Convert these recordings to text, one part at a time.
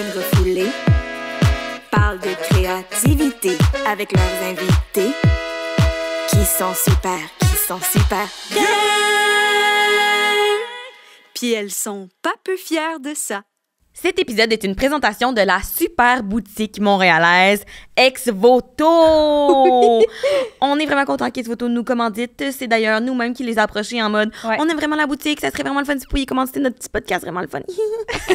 une parlent de créativité avec leurs invités qui sont super, qui sont super. Bien Puis elles sont pas peu fières de ça. Cet épisode est une présentation de la super boutique montréalaise Ex Voto. on est vraiment content qu'Ex Voto nous commandite. C'est d'ailleurs nous-mêmes qui les approchons en mode on aime vraiment la boutique, ça serait vraiment le fun si vous pouviez commencer notre petit podcast, vraiment le fun.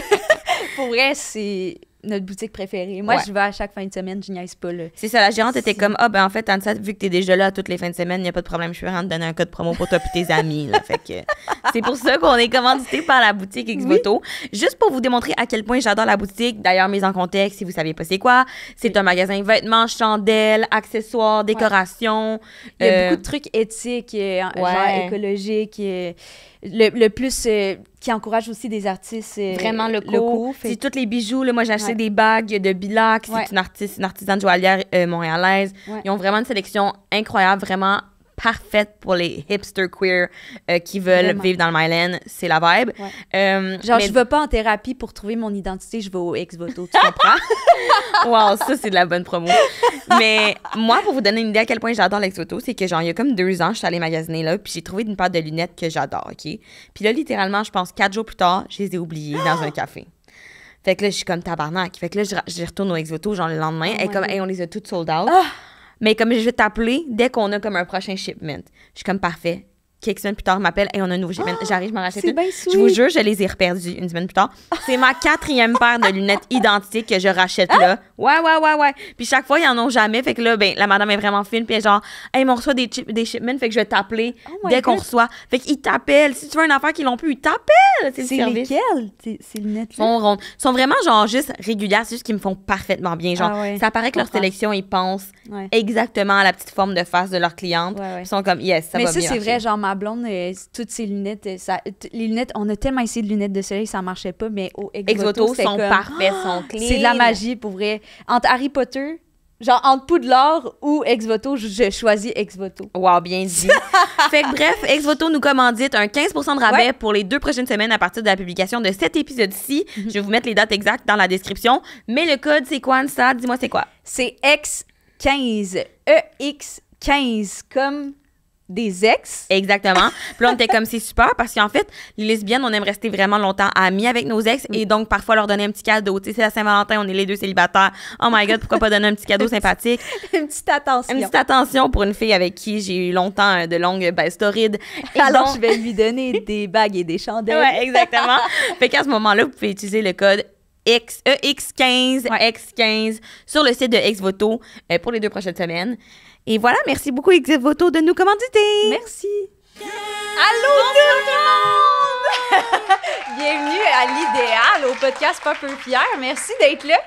Pour vrai, c'est notre boutique préférée. Moi, je vais à chaque fin de semaine, je niaise pas. C'est ça, la gérante était comme Ah, ben en fait, Anissa, vu que t'es déjà là toutes les fins de semaine, il n'y a pas de problème, je suis vraiment te donner un code promo pour toi et tes amis. Là. Fait que c'est pour ça qu'on est commandité par la boutique Xboto. Juste pour vous démontrer à quel point j'adore la boutique. D'ailleurs, mise en contexte, si vous saviez pas c'est quoi, c'est un magasin vêtements, chandelles, accessoires, décorations. Il y a euh, beaucoup de trucs éthiques, euh, genre écologiques. Euh, le, le, plus qui encourage aussi des artistes euh, vraiment locaux. locaux Tous les bijoux, moi j'ai acheté des bagues de Bilac, c'est une artiste, une artisane joaillière euh, montréalaise. Ils ont vraiment une sélection incroyable, vraiment parfaite pour les hipsters queer euh, qui veulent vivre dans le Mylan, C'est la vibe. Euh, genre, je vais pas en thérapie pour trouver mon identité, je vais au ex-voto, tu comprends? wow, ça, c'est de la bonne promo. mais moi, pour vous donner une idée à quel point j'adore l'ex-voto, c'est que genre, il y a comme deux ans, je suis allée magasiner là, puis j'ai trouvé une paire de lunettes que j'adore, OK? Puis là, littéralement, je pense quatre jours plus tard, je les ai oubliées dans un café. Fait que là, je suis comme tabarnak. Fait que là, je, retourne au ex genre le lendemain. Oh et comme, on les a toutes sold out. Ah! Mais comme je vais t'appeler dès qu'on a comme un prochain shipment. Je suis comme parfait quelques semaines plus tard, m'appelle et on a un nouveau ah, J'arrive, je m'en rachète Je vous jure, je les ai reperdues une semaine plus tard. C'est ma quatrième paire de lunettes identiques que je rachète là. Ouais, ouais, ouais, ouais. Puis chaque fois, ils en ont jamais. Fait que là, ben, la madame est vraiment fine. Puis genre, hey, on reçoit des, chip, des shipments. Fait que je vais t'appeler oh dès qu'on reçoit. Fait qu'ils t'appellent. Si tu veux une affaire qu'ils l'ont plus, ils t'appellent. C'est lesquelles, ces lunettes-là? Sont rondes. sont vraiment, genre, juste régulières. C'est juste qu'ils me font parfaitement bien. Genre, ah ça paraît que leur sélection, ils pensent exactement à la petite forme de face de leur cliente. ils sont comme, yes, ça Mais ça, c'est vrai, genre, ma blonde, euh, toutes ses lunettes, euh, ça, les lunettes, on a tellement essayé de lunettes de soleil, ça marchait pas, mais au Exvoto, sont comme, sont clés. C'est de la magie, pour vrai. Entre Harry Potter, genre entre Poudlard ou Exvoto, je, je choisis Exvoto. Wow, bien dit. fait que bref, Exvoto nous commandite un 15 de rabais pour les deux prochaines semaines à partir de la publication de cet épisode-ci. Mhm. Je vais vous mettre les dates exactes dans la description. Mais le code, c'est quoi, ça? Dis-moi, c'est quoi? C'est X15. EX15, comme des ex. Exactement. Puis on était comme, c'est super parce qu'en fait, les lesbiennes, on aime rester vraiment longtemps amies avec nos ex et mm. donc parfois leur donner un petit cadeau. Tu sais, c'est la Saint-Valentin, on est les deux célibataires. Oh my God, pourquoi pas donner un petit cadeau sympathique? une petite attention. Une petite attention pour une fille avec qui j'ai eu longtemps euh, de longues baisses torrides. Alors, je vais lui donner des bagues et des chandelles. Ouais, exactement. fait qu'à ce moment-là, vous pouvez utiliser le code X, EX15, X15 sur le site de Exvoto euh, pour les deux prochaines semaines. Et voilà, merci beaucoup Exit Voto de nous commanditer. Merci. Allô tout le monde! Bienvenue à l'idéal au podcast Pas Pierre. Merci d'être là.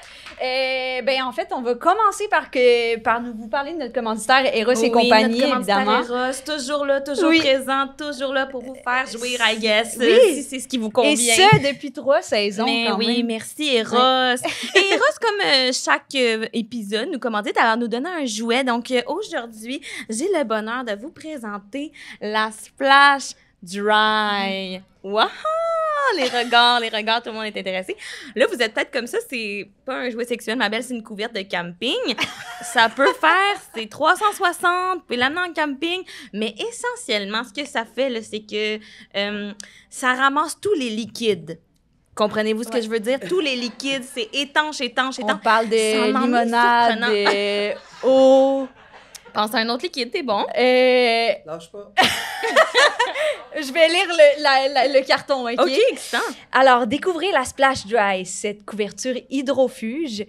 Eh ben en fait, on va commencer par que par nous vous parler de notre commanditaire Eros et compagnie, notre évidemment. Eros, toujours là, toujours présent, toujours là pour vous faire jouer, I euh, guess, oui. Euh, si c'est ce qui vous convient. Et ce depuis trois saisons. Mais oui, merci Eros. et Eros, comme euh, chaque épisode, nous commandait d'avoir nous donner un jouet. Donc aujourd'hui, j'ai le bonheur de vous présenter la Splash Dry. Mm. Wow! les regards, les regards, tout le monde est intéressé. Là, vous êtes peut-être comme ça, c'est pas un jouet sexuel, ma belle, c'est une couverte de camping. ça peut faire, c'est 360, vous pouvez l'amener en camping. Mais essentiellement, ce que ça fait, c'est que euh, ça ramasse tous les liquides. Comprenez-vous ce que je veux dire? Tous les liquides, c'est étanche, étanche, étanche. On parle de limonade, de eau. Pense à un autre liquide, t'es bon. Euh... Lâche pas. je vais lire le, carton, OK? OK, Alors, découvrez la Splash Dry, cette couverture hydrofuge euh,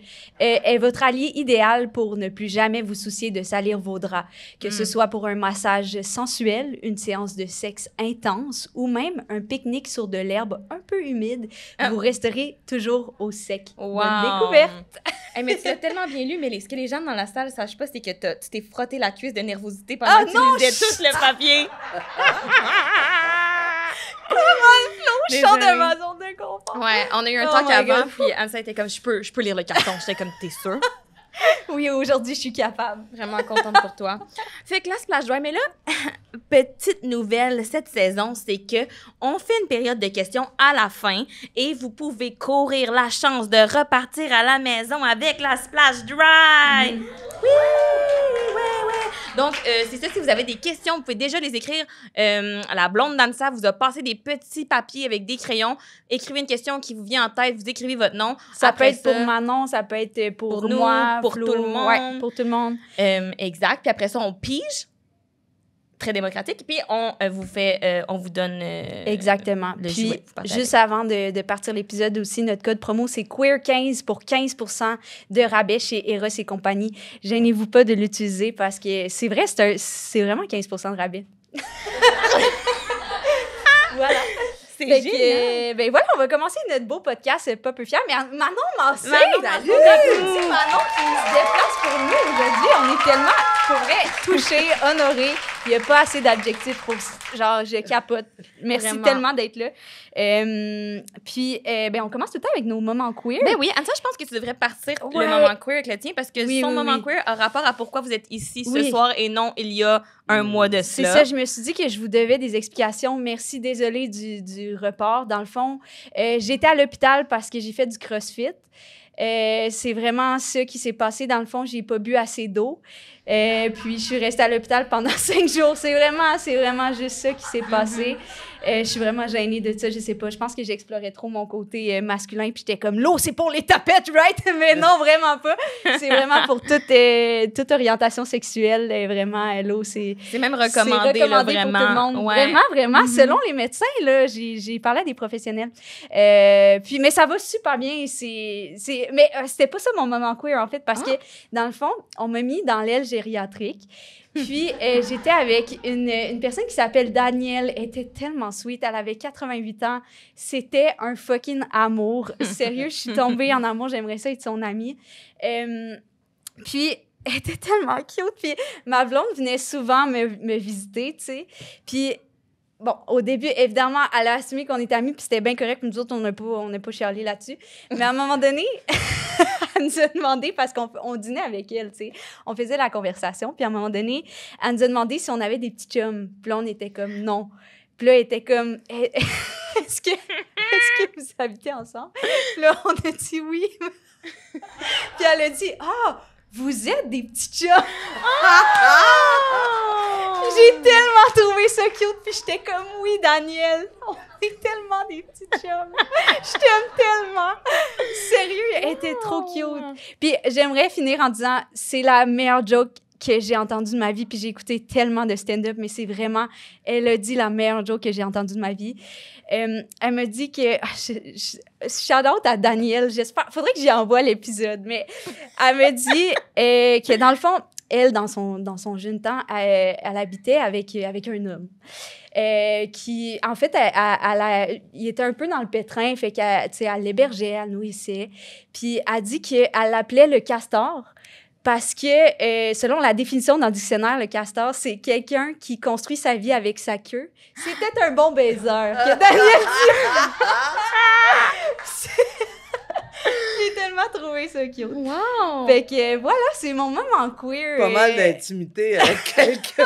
est votre allié idéal pour ne plus jamais vous soucier de salir vos draps, que ce hmm. soit pour un massage sensuel, une séance de sexe intense ou même un pique-nique sur de l'herbe un peu humide. Ah. Vous resterez toujours au sec. Wow. Bonne découverte! mais tu l'as tellement bien lu, mais ce que les gens dans la salle ne sachent pas, c'est que tu t'es frotté la cuisse de nervosité pendant ah que tu lisais tout le papier. Flo, chante de ma zone de confort. Ouais, on a eu un oh talk avant, puis était comme, je peux, je peux lire le carton. J'étais comme, t'es sûre? oui, aujourd'hui, je suis capable. Vraiment contente pour toi. Fait que la Splash Drive mais là, petite nouvelle cette saison, c'est que on fait une période de questions à la fin et vous pouvez courir la chance de repartir à la maison avec la Splash Dry. Oui! Donc, euh, c'est ça. Si vous avez des questions, vous pouvez déjà les écrire. Euh, la blonde d'Ansa vous a passé des petits papiers avec des crayons. Écrivez une question qui vous vient en tête. Vous écrivez votre nom. Ça peut être pour Manon, ça peut être pour, moi, pour tout le monde. pour tout le monde. Euh, exact. Puis après ça, on pige très démocratique. Puis on euh, vous fait, euh, on vous donne. Euh, Exactement. Puis juste avant de, de partir l'épisode aussi, notre code promo c'est queer15 pour 15% de rabais chez Eros et compagnie. Gênez-vous pas de l'utiliser parce que c'est vrai, c'est vraiment 15% de rabais. voilà. C'est bien génial. Euh, ben voilà, on va commencer notre beau podcast euh, pas peu fier, mais Manon Massé, Manon, C'est Manon qui se déplace pour nous aujourd'hui. On est tellement, pour vrai, touchés, honorés. Il n'y a pas assez d'adjectifs pour... Genre, je capote. Merci tellement d'être là. Euh, puis, ben, on commence tout le temps avec nos moments queer. Ben oui, Anne-ça, je pense que tu devrais partir le moment queer avec le tien parce que son moment queer a rapport à pourquoi vous êtes ici ce soir et non il y a un mois de cela. C'est ça, je me suis dit que je vous devais des explications. Merci, désolé du report. Dans le fond, euh, j'étais à l'hôpital parce que j'ai fait du CrossFit. Euh, c'est vraiment ce qui s'est passé. Dans le fond, j'ai pas bu assez d'eau. Euh, puis je suis restée à l'hôpital pendant cinq jours. C'est vraiment, c'est vraiment juste ça qui s'est passé. Mm-hmm. Euh, je suis vraiment gênée de ça, je sais pas. Je pense que j'explorais trop mon côté euh, masculin, puis j'étais comme l'eau, c'est pour les tapettes, right? Mais non, vraiment pas. C'est vraiment pour toute, euh, orientation sexuelle, vraiment, l'eau, c'est. C'est même recommandé, vraiment. Pour tout le monde. Vraiment, vraiment, mhm. selon les médecins, là, j'ai parlé à des professionnels. puis, mais ça va super bien. C'est, mais c'était pas ça mon moment queer, en fait, parce ah. que dans le fond, on m'a mis dans l'aile gériatrique. Puis, euh, j'étais avec une, personne qui s'appelle Danielle. Elle était tellement sweet. Elle avait 88 ans. C'était un fucking amour. Sérieux, je suis tombée en amour. J'aimerais ça être son amie. Euh, puis, elle était tellement cute. Puis, ma blonde venait souvent me, visiter, tu sais. Puis, bon, au début, évidemment, elle a assumé qu'on était amis, puis c'était bien correct. Nous autres, on n'est pas, on pas là-dessus. Mais à un moment donné... elle nous a demandé, parce qu'on dînait avec elle, tu sais, on faisait la conversation, puis à un moment donné, elle nous a demandé si on avait des petits chums. Puis là, on était comme non. Puis là, elle était comme eh, est-ce que, est vous habitez ensemble? Puis là, on a dit oui. puis elle a dit ah! Vous êtes des petits chats! Ah! J'ai tellement trouvé ça cute, puis j'étais comme, oui, Daniel, on est tellement des petits chums. Je t'aime tellement. Sérieux, elle était trop ah! cute. Puis j'aimerais finir en disant, c'est la meilleure joke que j'ai entendu de ma vie, puis j'ai écouté tellement de stand-up, mais c'est vraiment, elle a dit la meilleure joke que j'ai entendue de ma vie. Euh, elle me dit que, Shadow ah, shout out à Danielle, j'espère, faudrait que j'y envoie l'épisode, mais elle me dit euh, que dans le fond, elle, dans son, dans son jeune temps, euh, elle, habitait avec, avec un homme. qui, en fait, elle, il était un peu dans le pétrin, fait qu'elle l'hébergeait, elle nourrissait. Puis elle dit qu'elle l'appelait le castor parce que euh, selon la définition dans le dictionnaire, le castor, c'est quelqu'un qui construit sa vie avec sa queue. C'était un bon baiser que J'ai tellement trouvé ça cute. Wow! Fait que voilà, c'est mon moment queer. Pas mal euh, d'intimité avec quelqu'un.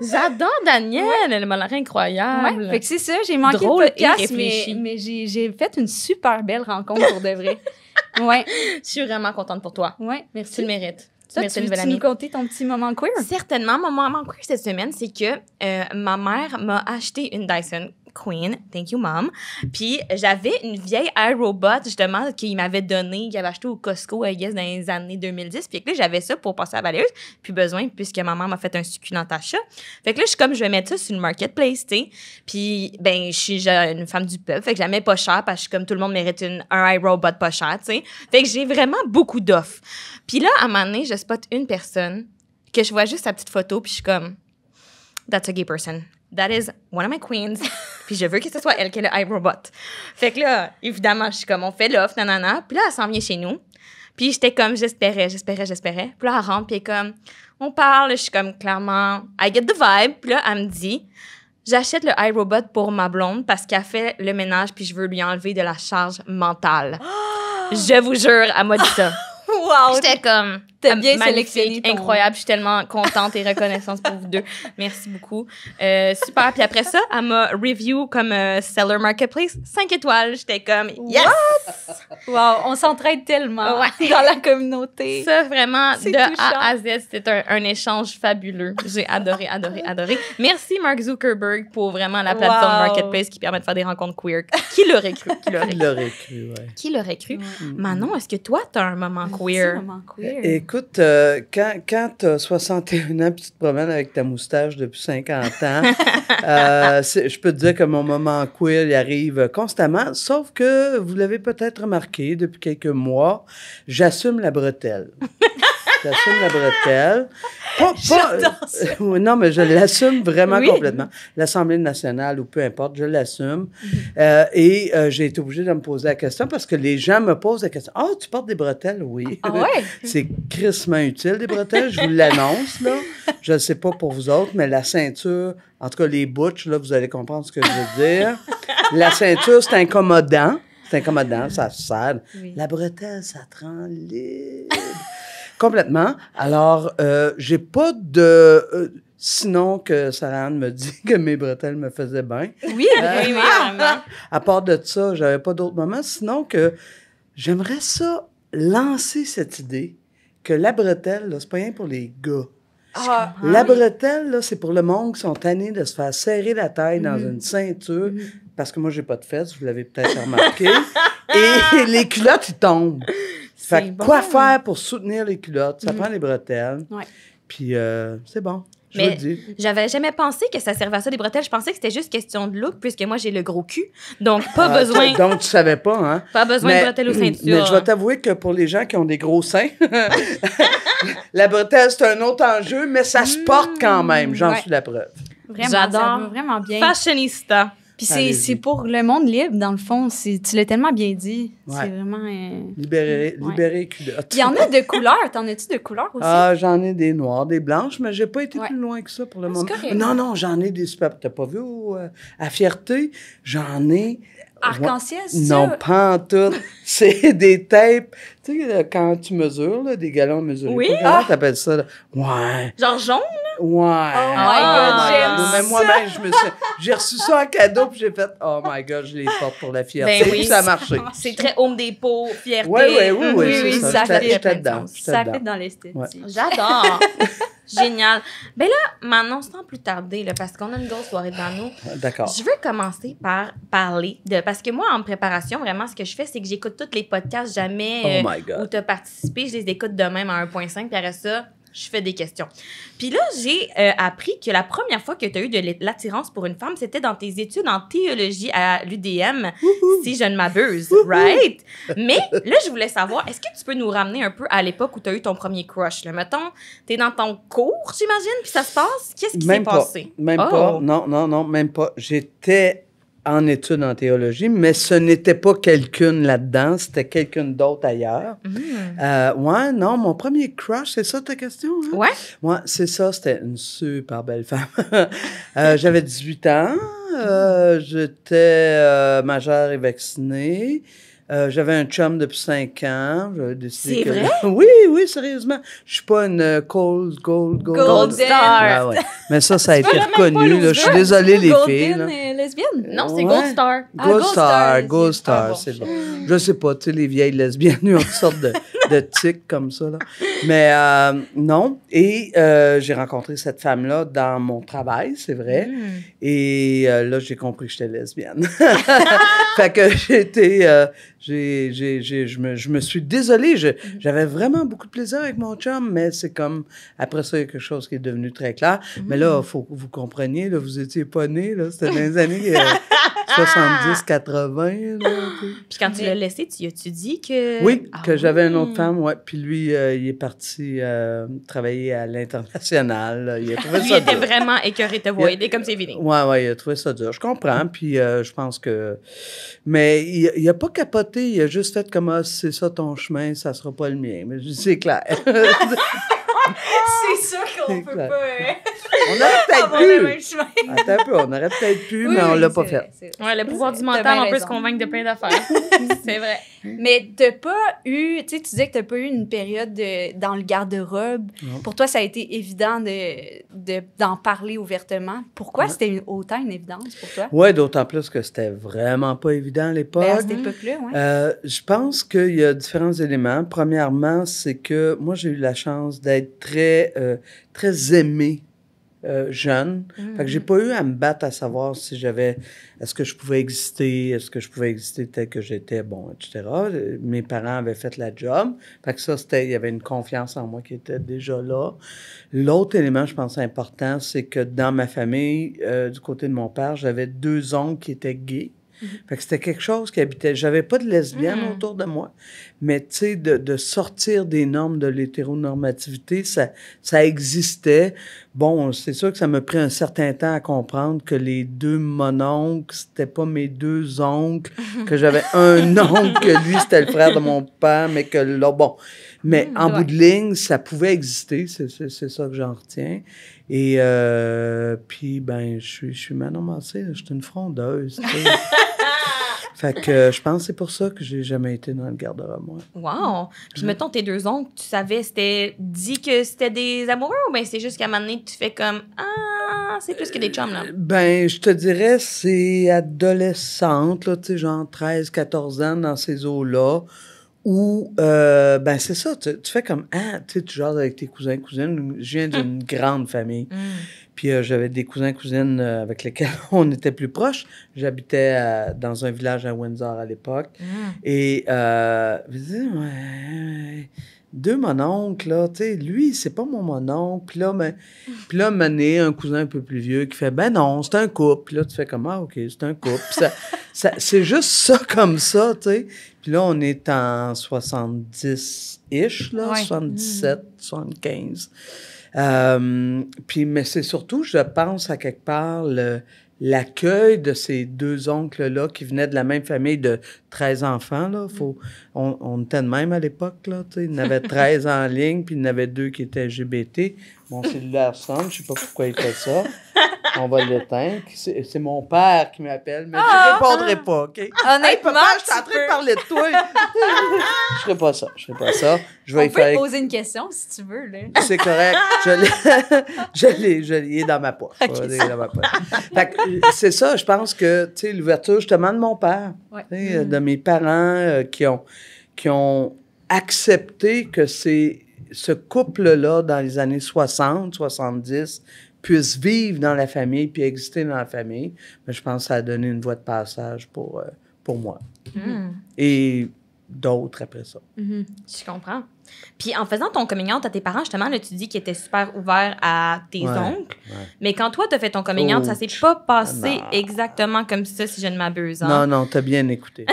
J'adore Daniel, elle m'a l'air incroyable. fait que c'est ça, j'ai manqué de podcast, mais j'ai fait une super belle rencontre pour de vrai. ouais. Je suis vraiment contente pour toi. Ouais. Merci. Tu le mérites. Ça, tu, tu veux nous conter ton petit moment queer? Certainement. Mon moment queer cette semaine, c'est que euh, ma mère m'a acheté une Dyson Queen. Thank you, mom. Puis j'avais une vieille iRobot, justement, qu'il m'avait donnée, qu'il avait acheté au Costco, à guess, dans les années 2010. Puis là, j'avais ça pour passer à la Plus besoin, puisque maman m'a fait un succulent achat. Fait que là, je suis comme, je vais mettre ça sur le marketplace, tu sais. Puis, ben, je suis une femme du peuple. Fait que je la mets pas cher parce que je suis comme tout le monde mérite une, un iRobot pas cher, tu sais. Fait que j'ai vraiment beaucoup d'offres. Puis là, à un moment donné, je spot une personne que je vois juste sa petite photo, puis je suis comme, that's a gay person. That is one of my queens. puis je veux que ce soit elle qui est le iRobot. Fait que là, évidemment, je suis comme, on fait l'offre, nanana. Puis là, elle s'en vient chez nous. Puis j'étais comme, j'espérais, j'espérais, j'espérais. Puis là, elle rentre, puis comme, on parle. Je suis comme, clairement, I get the vibe. Puis là, elle me dit, j'achète le iRobot pour ma blonde parce qu'elle fait le ménage, puis je veux lui enlever de la charge mentale. je vous jure, elle m'a dit ça. wow! J'étais comme, T'as ah, bien incroyable. Je suis tellement contente et reconnaissante pour vous deux. Merci beaucoup. Euh, super. Puis après ça, elle m'a review comme euh, seller marketplace 5 étoiles. J'étais comme yes. wow, on s'entraide tellement dans la communauté. Ça vraiment de à Z, c'était un, échange fabuleux. J'ai adoré, adoré, adoré. Merci Mark Zuckerberg pour vraiment la plateforme marketplace qui permet de faire des rencontres queer. Qui l'aurait cru Qui l'aurait cru, Qui l'aurait cru Manon, est-ce que toi, t'as un moment queer, un moment queer. Écoute, euh, quand, quand 61 ans et tu te promènes avec ta moustache depuis 50 ans, euh, je peux te dire que mon moment quill il arrive constamment, sauf que vous l'avez peut-être remarqué depuis quelques mois, j'assume la bretelle. J'assume la bretelle. Pas, pas, euh, non, mais je l'assume vraiment complètement. L'Assemblée nationale ou peu importe, je l'assume. Euh, et euh, j'ai été obligée de me poser la question parce que les gens me posent la question. Ah, tu portes des bretelles? Oui. Ah, ah ouais? C'est crissement utile, des bretelles. je vous l'annonce, là. Je ne sais pas pour vous autres, mais la ceinture, en tout cas les butches, là, vous allez comprendre ce que je veux dire. la ceinture, c'est incommodant c'est incommodant, ça se La bretelle, ça te Complètement. Alors, euh, j'ai pas de. Euh, sinon que Sarah Anne me dit que mes bretelles me faisaient bien. Oui, euh, oui, oui. Ah! à part de ça, j'avais pas d'autres moments. Sinon que j'aimerais ça lancer cette idée que la bretelle, c'est pas rien pour les gars. Ah, ah la bretelle, c'est pour le monde qui sont tannés de se faire serrer la taille dans mhm. une ceinture. Mhm. Parce que moi, j'ai pas de fesses, vous l'avez peut-être remarqué. et les culottes, ils tombent. Fait quoi faire pour soutenir les culottes? Ça mm. prend les bretelles. Puis euh, c'est bon. Je mais j'avais jamais pensé que ça servait à ça des bretelles. Je pensais que c'était juste question de look, puisque moi j'ai le gros cul. Donc pas ah, besoin. Donc tu savais pas, hein? Pas besoin de bretelles au ceintures. Mais je vais t'avouer que pour les gens qui ont des gros seins, la bretelle c'est un autre enjeu, mais ça se porte quand mm. même. J'en suis la preuve. Vraiment, J'adore. vraiment bien. Fashionista. Puis c'est pour le monde libre, dans le fond. Tu l'as tellement bien dit. C'est vraiment. Euh, libéré libéré culotte. Il y en a de couleurs. T'en as-tu de couleurs aussi? Ah, j'en ai des noires, des blanches, mais j'ai pas été plus loin que ça pour le ah, monde moment. Non, non, j'en ai des Tu T'as pas vu euh, à Fierté? J'en ai. Arc-en-ciel, Non, pas en tout. c'est des tapes tu sais, euh, quand tu mesures, des galons mesurés. Oui. Comment ah. t'appelles ça? Ouais. Genre jaune? Ouais. Oh my oh God, moi-même, je me suis... J'ai reçu ça en cadeau, puis j'ai fait « Oh my God, je les porte pour la fierté. Ben ça a marché. Ah, c'est très Home Depot, fierté. Oui, oui, oui. oui, ça, ça, fait dedans, Ça fait dans l'esthétique. J'adore. Génial. Ben là, maintenant, sans plus tarder, là, parce qu'on a une grosse soirée devant nous. D'accord. Je veux commencer par parler de... Parce que moi, en préparation, vraiment, ce que je fais, c'est que j'écoute tous les podcasts jamais... Oh euh, my participé. Je les écoute de même à 1.5, puis après ça, je fais des questions. Puis là, j'ai euh, appris que la première fois que tu as eu de l'attirance pour une femme, c'était dans tes études en théologie à l'UDM, si je ne m'abuse, right? Mais là, je voulais savoir, est-ce que tu peux nous ramener un peu à l'époque où tu as eu ton premier crush? Le Mettons, tu es dans ton cours, j'imagine, puis ça se passe. Qu'est-ce qui s'est passé? Même pas. Oh! Non, non, non, même pas. J'étais en études en théologie, mais ce n'était pas quelqu'un là-dedans, c'était quelqu'un d'autre ailleurs. Mm. Euh, ouais, non, mon premier crush, c'est ça ta question? Hein? Ouais. c'est ça, c'était une super belle femme. Euh, j'avais 18 ans, euh, j'étais majeure et vaccinée. Euh, j'avais un chum depuis cinq ans. C'est vrai? oui, oui, sérieusement. Je suis pas une euh, cold, gold, gold. Gold, star. Ben Mais ça, ça a été reconnu. Je suis désolée, les filles. Golden lesbienne? Non, c'est gold star. Ah, gold star, gold star, c'est bon. Je sais pas, tu sais, les vieilles lesbiennes, ont une sorte de de tic comme ça. Là. Mais euh, non. Et euh, j'ai rencontré cette femme-là dans mon travail, c'est vrai. Mm. Et euh, là, j'ai compris que j'étais lesbienne. fait que j'étais. je, je me suis désolée. j'avais vraiment beaucoup de plaisir avec mon chum, mais c'est comme. Après ça, il y a quelque chose qui est devenu très clair. Mais là, il mm. faut que vous compreniez, là, vous étiez pas né. C'était des années. 70-80. Ah! Puis quand tu l'as laissé, tu as-tu dit que. Oui, ah que j'avais une autre femme, ouais. Puis lui, euh, il est parti euh, travailler à l'international. Il a trouvé lui il était vraiment écœuré de te voir aider comme c'est fini. Oui, oui, il a trouvé ça dur. Je comprends. Puis euh, je pense que. Mais il n'a pas capoté, il a juste fait comme ah, c'est ça ton chemin, ça sera pas le mien. Mais c'est clair. c'est sûr qu'on peut pas. Hein. Ah, ben, ben, on aurait peut-être pu. on aurait peut-être plus, mais on ne l'a pas fait. Ouais, le pouvoir du mental, on peut se convaincre de plein d'affaires. c'est vrai. Mais t'as pas eu, tu sais, tu disais que t'as pas eu une période dans le garde-robe. Pour toi, ça a été évident d'en parler ouvertement. Pourquoi c'était autant une évidence pour toi? Oui, d'autant plus que c'était vraiment pas évident à ben, l'époque. à cette euh, je pense qu'il y a différents éléments. Premièrement, c'est que moi, j'ai eu la chance d'être très, euh, très aimée euh, jeune. Fait que j'ai mm. pas eu à me battre à savoir si j'avais, est-ce que je pouvais exister, est-ce que je pouvais exister tel que j'étais, bon, etc. Mes parents avaient fait la job. Fait que ça, c'était, il y avait une confiance en moi qui était déjà là. L'autre élément, je pense, important, c'est que dans ma famille, euh, du côté de mon père, j'avais deux oncles qui étaient gays. Mm-hmm. Fait que c'était quelque chose qui habitait. J'avais pas de lesbiennes mm. autour de moi, mais tu sais, de, sortir des normes de l'hétéronormativité, ça, ça existait. Bon, c'est sûr que ça me pris un certain temps à comprendre que les deux mononcles, c'était pas mes deux oncles, que j'avais un oncle, que lui, c'était le frère de mon père, mais que là, bon. Mais hmm, en bout de ligne, ça pouvait exister, c'est ça que j'en retiens. Et euh, puis, ben, je suis, je suis je suis une frondeuse. Fait que euh, je pense que c'est pour ça que j'ai jamais été dans le garde-robe, moi. Wow! Puis mettons, tes deux oncles, tu savais, c'était dit que c'était des amoureux ou bien c'est juste qu'à un moment donné, tu fais comme Ah, c'est plus que des chums, là? Euh, ben, je te dirais, c'est adolescente, là, tu sais, genre 13, 14 ans dans ces eaux-là. Ou, euh, ben c'est ça, tu, fais comme, ah, tu sais, tu jases avec tes cousins, cousines. Je viens d'une grande famille. Mm. Puis euh, j'avais des cousins, cousines euh, avec lesquels on était plus proches. J'habitais euh, dans un village à Windsor à l'époque. Mm. Et, je ouais, deux oncle là, tu sais, lui, c'est pas mon mononcle. Puis là, mais, ben, puis là, mané, un cousin un peu plus vieux qui fait, ben non, c'est un couple. Puis là, tu fais comme, ah, OK, c'est un couple. ça, c'est juste ça comme ça, tu sais. Puis là, on est en 70-ish, là, 77, 75. Mhm. Euh, puis, mais c'est surtout, je pense, à quelque part, le, l'accueil de ces deux oncles-là qui venaient de la même famille de 13 enfants. Là, mm. faut, on, était de même à l'époque. Là, il y en avait 13 en ligne, puis il y en avait deux qui étaient LGBT. Mon cellulaire sonne, je sais pas pourquoi il fait ça. On va l'éteindre. C'est, c'est mon père qui m'appelle, mais je ah! répondrai pas, OK? Honnêtement, hey, papa, je suis en train de parler de toi. je ferai pas ça, je ferai pas ça. Je vais On peut faire... te poser une question si tu veux, là. C'est correct. Je l'ai, je l'ai, dans ma poche. dans ma poche. Euh, c'est ça, je pense que, tu sais, l'ouverture justement de mon père, euh, de mm. mes parents euh, qui ont qui ont accepté que c'est ce couple-là, dans les années 60, 70, puisse vivre dans la famille puis exister dans la famille, mais ben, je pense que ça a donné une voie de passage pour, euh, pour moi. Hmm. Et d'autres après ça. Mm-hmm. comprends. Puis en faisant ton coming out à tes parents, justement, là, tu dis qu'ils étaient super ouverts à tes oncles. Mais quand toi, tu as fait ton coming out, ça s'est pas passé ah, exactement comme ça, si je ne m'abuse. Hein? Non, non, t'as bien écouté.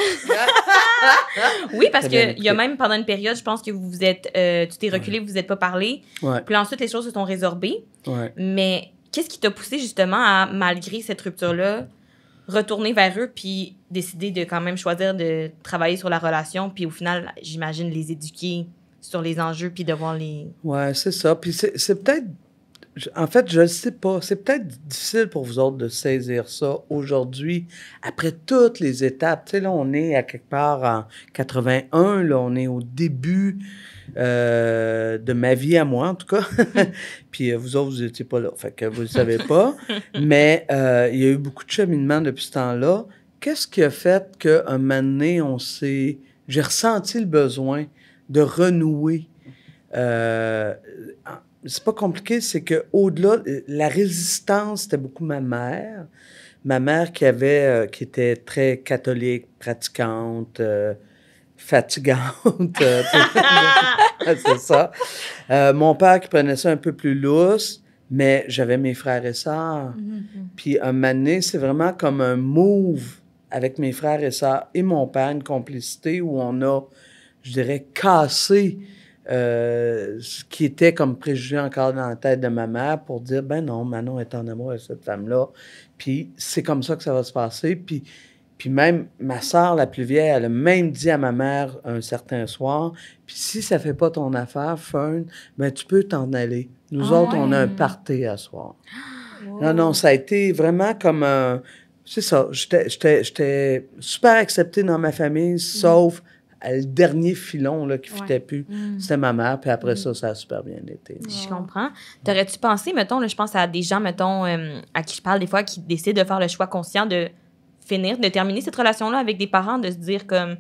oui, parce qu'il y a même pendant une période, je pense que euh, tu t'es reculé, vous vous êtes pas parlé. Puis ensuite, les choses se sont résorbées. Mais qu'est-ce qui t'a poussé justement à, malgré cette rupture-là, retourner vers eux puis décider de quand même choisir de travailler sur la relation puis au final, j'imagine, les éduquer sur les enjeux puis de voir les. Ouais, c'est ça. Puis c'est peut-être. En fait, je ne sais pas. C'est peut-être difficile pour vous autres de saisir ça aujourd'hui, après toutes les étapes. Tu sais, là, on est à quelque part en 81, là, on est au début euh, de ma vie à moi, en tout cas. Puis euh, vous autres, vous n'étiez pas là, fait que vous ne savez pas. Mais euh, il y a eu beaucoup de cheminement depuis ce temps-là. Qu'est-ce qui a fait qu'un moment donné, on s'est... J'ai ressenti le besoin de renouer. Euh, c'est pas compliqué, c'est que au-delà, la résistance, c'était beaucoup ma mère. Ma mère qui avait, euh, qui était très catholique, pratiquante, euh, fatigante. c'est ça. mon père qui prenait ça un peu plus lousse, mais j'avais mes frères et sœurs. Mm-hmm. Puis un donné, c'est vraiment comme un move avec mes frères et sœurs et mon père, une complicité où on a je dirais, casser euh, ce qui était comme préjugé encore dans la tête de ma mère pour dire, ben non, Manon est en amour avec cette femme-là. Puis c'est comme ça que ça va se passer. Puis, puis même ma sœur, la plus vieille, elle a même dit à ma mère un certain soir, puis si ça fait pas ton affaire, fun ben tu peux t'en aller. Nous ah autres, on a un party à soir. Non, non, ça a été vraiment comme un... C'est ça, j'étais super accepté dans ma famille, sauf le dernier filon là, qui ne fitait plus, mm. c'était ma mère. Puis après mm. ça, ça a super bien été. Je comprends. T'aurais-tu pensé, mettons, là, je pense à des gens, mettons, euh, à qui je parle des fois, qui décident de faire le choix conscient de finir, de terminer cette relation-là avec des parents, de se dire comme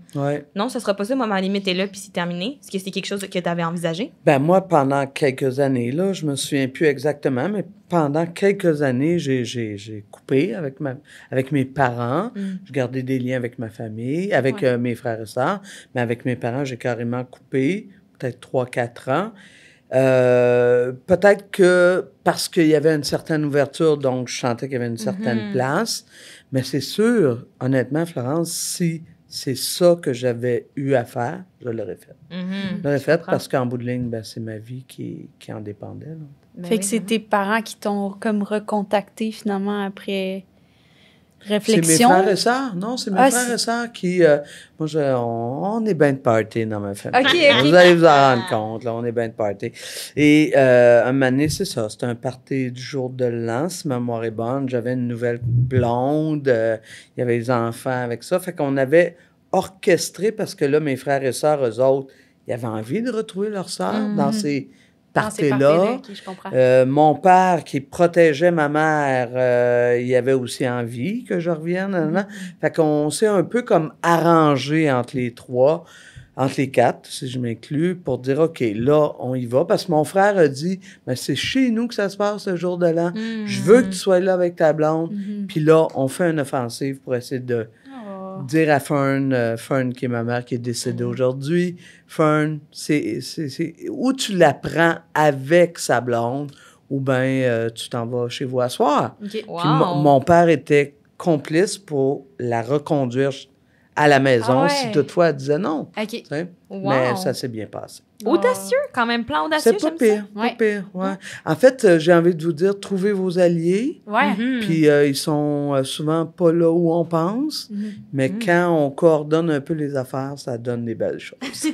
non, ce sera pas ça, moi, ma limite est là, puis c'est terminé? Est-ce que c'est quelque chose que tu avais envisagé? Ben moi, pendant quelques années, là, je me souviens plus exactement, mais pendant quelques années, j'ai coupé avec, ma, avec mes parents. Mm. Je gardais des liens avec ma famille, avec euh, mes frères et sœurs, mais avec mes parents, j'ai carrément coupé, peut-être 3-4 ans. Euh, peut-être que parce qu'il y avait une certaine ouverture, donc je sentais qu'il y avait une certaine mm-hmm. place, mais c'est sûr, honnêtement, Florence, si c'est ça que j'avais eu à faire, je l'aurais fait. Mm-hmm. je l'aurais fait parce qu'en bout de ligne, ben, c'est ma vie qui, qui en dépendait. Fait que ben c'est tes parents qui t'ont comme recontacté finalement après réflexion. C'est mes frères et sœurs, non, c'est mes ah, frères et sœurs qui, euh, moi, on, est bien de party dans ma famille. Vous allez vous en rendre compte, là, on est bien de party. Et euh, un mané, c'est ça, c'était un party du jour de l'an, si ma mémoire est bonne. J'avais une nouvelle blonde, euh, il y avait les enfants avec ça. Fait qu'on avait orchestré parce que là, mes frères et sœurs, eux autres, ils avaient envie de retrouver leur sœur dans mm-hmm. ces partait là. Euh, mon père qui protégeait ma mère, euh, il avait aussi envie que je revienne. Mm-hmm. Fait qu'on s'est un peu comme arrangé entre les trois, entre les quatre, si je m'inclus, pour dire OK, là, on y va. Parce que mon frère a dit Mais c'est chez nous que ça se passe ce jour de l'an. Je veux que tu mm-hmm. sois là avec ta blonde. Mm-hmm. Puis là, on fait une offensive pour essayer de Dire à Fern, euh, Fern qui est ma mère qui est décédée mm-hmm. aujourd'hui, Fern, c'est où tu la prends avec sa blonde ou bien euh, tu t'en vas chez vous à mon père était complice pour la reconduire à la maison ah si toutefois elle disait non. Mais ça s'est bien passé. Ah. Audacieux, quand même, plan audacieux. C'est pas pire, pas En fait, euh, j'ai envie de vous dire, trouvez vos alliés. Ouais. Mhm. Puis euh, ils sont euh, souvent pas là où on pense, mhm. mais mhm. quand on coordonne un peu les affaires, ça donne des belles choses.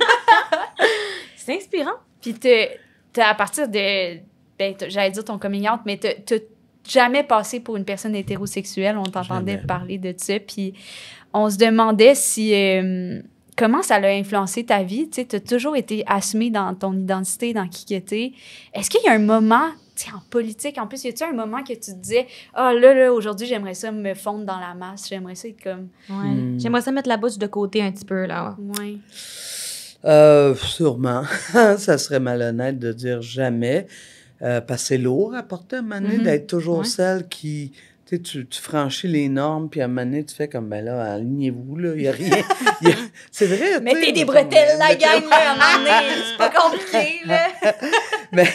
C'est inspirant. Puis t'es à partir de, ben, j'allais dire ton coming out, mais t'as jamais passé pour une personne hétérosexuelle. On t'entendait parler de ça, puis on se demandait si comment ça l'a influencé ta vie? Tu as toujours été assumé dans ton identité, dans qui tu étais. Est-ce qu'il y a un moment, en politique, en plus, y a-tu un moment que tu te disais, ah oh, là, là, aujourd'hui, j'aimerais ça me fondre dans la masse, j'aimerais ça être comme. Hmm. J'aimerais ça mettre la bouche de côté un petit peu, là. Ouais. Euh, sûrement. ça serait malhonnête de dire jamais. Euh, parce que c'est lourd à porter à mm-hmm. d'être toujours celle qui tu, tu, franchis les normes, puis à un moment donné, tu fais comme, ben là, alignez-vous, là, il n'y a rien. C'est vrai, Mettez des bretelles, la gang, là, à un moment donné, c'est pas compliqué, là. mais,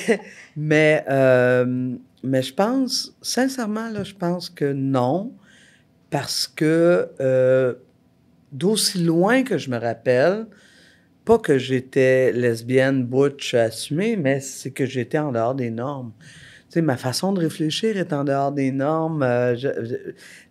mais, euh, mais je pense, sincèrement, là, je pense que non, parce que euh, d'aussi loin que je me rappelle, pas que j'étais lesbienne, butch, assumée, mais c'est que j'étais en dehors des normes sais, ma façon de réfléchir est en dehors des normes. Euh, je,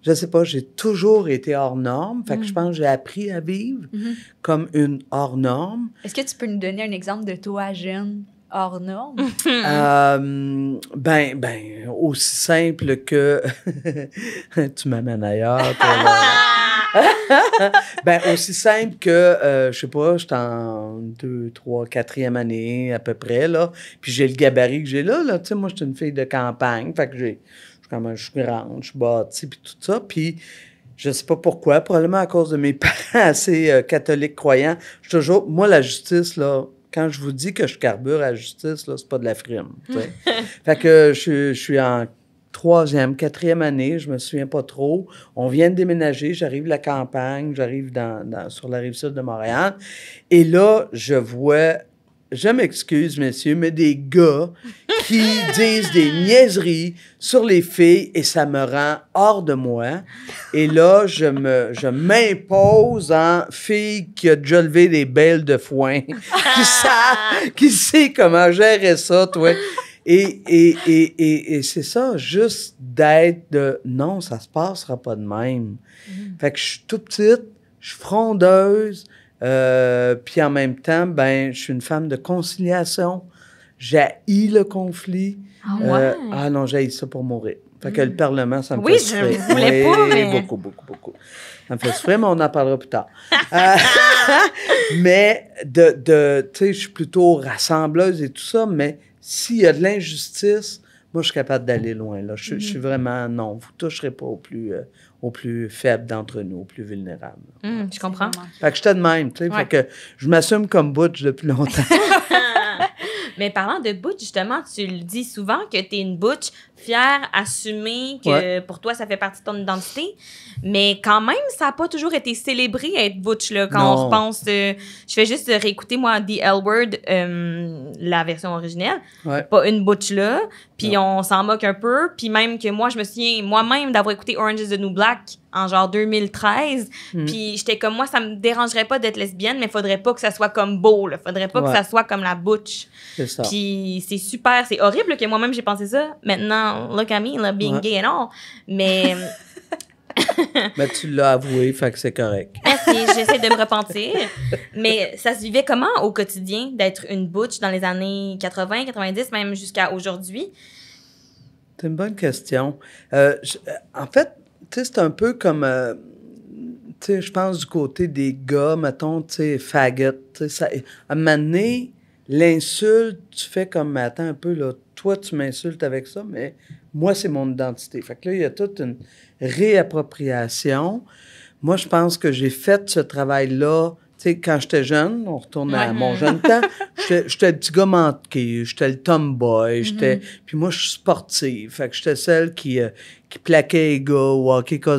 je, sais pas, j'ai toujours été hors norme. Fait que je mm. pense que j'ai appris à vivre mm-hmm. comme une hors norme. Est-ce que tu peux nous donner un exemple de toi jeune? hors norme? Euh, ben, ben, aussi simple que tu m'amènes ailleurs. ben, aussi simple que, euh, je sais pas, je suis en deux, trois, quatrième année à peu près, là. Puis j'ai le gabarit que j'ai là, là. Tu sais, moi, je suis une fille de campagne. Fait que j'ai, je suis grande, je suis bâtie, puis tout ça. Puis je sais pas pourquoi, probablement à cause de mes parents assez euh, catholiques croyants. Je toujours, moi, la justice, là, quand je vous dis que je carbure à la justice, là, c'est pas de la frime. fait que je, je suis en troisième, quatrième année, je me souviens pas trop. On vient de déménager, j'arrive de la campagne, j'arrive dans, sur la rive sud de Montréal. Et là, je vois, je m'excuse, messieurs, mais des gars qui disent des niaiseries sur les filles et ça me rend hors de moi. Et là, je me, je m'impose en fille qui a déjà levé des belles de foin, qui, sait, qui sait comment gérer ça, toi. Et, et, et, et c'est ça, juste d'être de non, ça se passera pas de même. Mm-hmm. Fait que je suis tout petite, je suis frondeuse, euh, puis en même temps, ben, je suis une femme de conciliation. J'haïs le conflit. Ah, euh, ah non non, ça pour mourir. Fait que le mm. Parlement, ça me fait souffrir. Oui, je voulais pas, mais... Beaucoup, beaucoup, beaucoup. Ça me fait souffrir, mais on en parlera plus tard. Euh, mais de, de tu sais, je suis plutôt rassembleuse et tout ça, mais s'il y a de l'injustice, moi, je suis capable d'aller loin. Là. Je, suis mm-hmm. vraiment, non, vous ne toucherez pas au plus, euh, au plus faibles d'entre nous, au plus vulnérables. Mm, je comprends. Fait que je te de même, tu sais. que je m'assume comme butch depuis longtemps. Mais parlant de butch, justement, tu le dis souvent que tu es une butch fière, assumer que pour toi, ça fait partie de ton identité. Mais quand même, ça n'a pas toujours été célébré être butch, là, quand on pense, euh, je fais juste réécouter, moi, The L Word, euh, la version originelle. Pas une butch, là. Puis on s'en moque un peu. Puis même que moi, je me souviens moi-même d'avoir écouté Orange is the New Black en genre 2013. Mm. Puis j'étais comme moi, ça me dérangerait pas d'être lesbienne, mais faudrait pas que ça soit comme beau, là. Faudrait pas que ça soit comme la butch. C'est ça. Puis c'est super, c'est horrible que moi-même j'ai pensé ça. Maintenant, non, look at me, being gay all. Mais. mais tu l'as avoué, fait que c'est correct. Merci, j'essaie de me repentir. Mais ça se vivait comment au quotidien d'être une butch dans les années 80, 90, même jusqu'à aujourd'hui? C'est une bonne question. Euh, euh, en fait, c'est un peu comme, euh, sais, je pense, du côté des gars, mettons, tu sais, faggot. ça, à un moment donné, L'insulte, tu fais comme, attends un peu, là, toi, tu m'insultes avec ça, mais moi, c'est mon identité. Fait que là, il y a toute une réappropriation. Moi, je pense que j'ai fait ce travail-là. Tu sais, quand j'étais jeune, on retourne à mon jeune temps, j'étais le petit gars manqué, j'étais le tomboy, mm-hmm. j'étais... Puis moi, je suis sportive. Fait que j'étais celle qui, euh, qui plaquait les gars au hockey Tu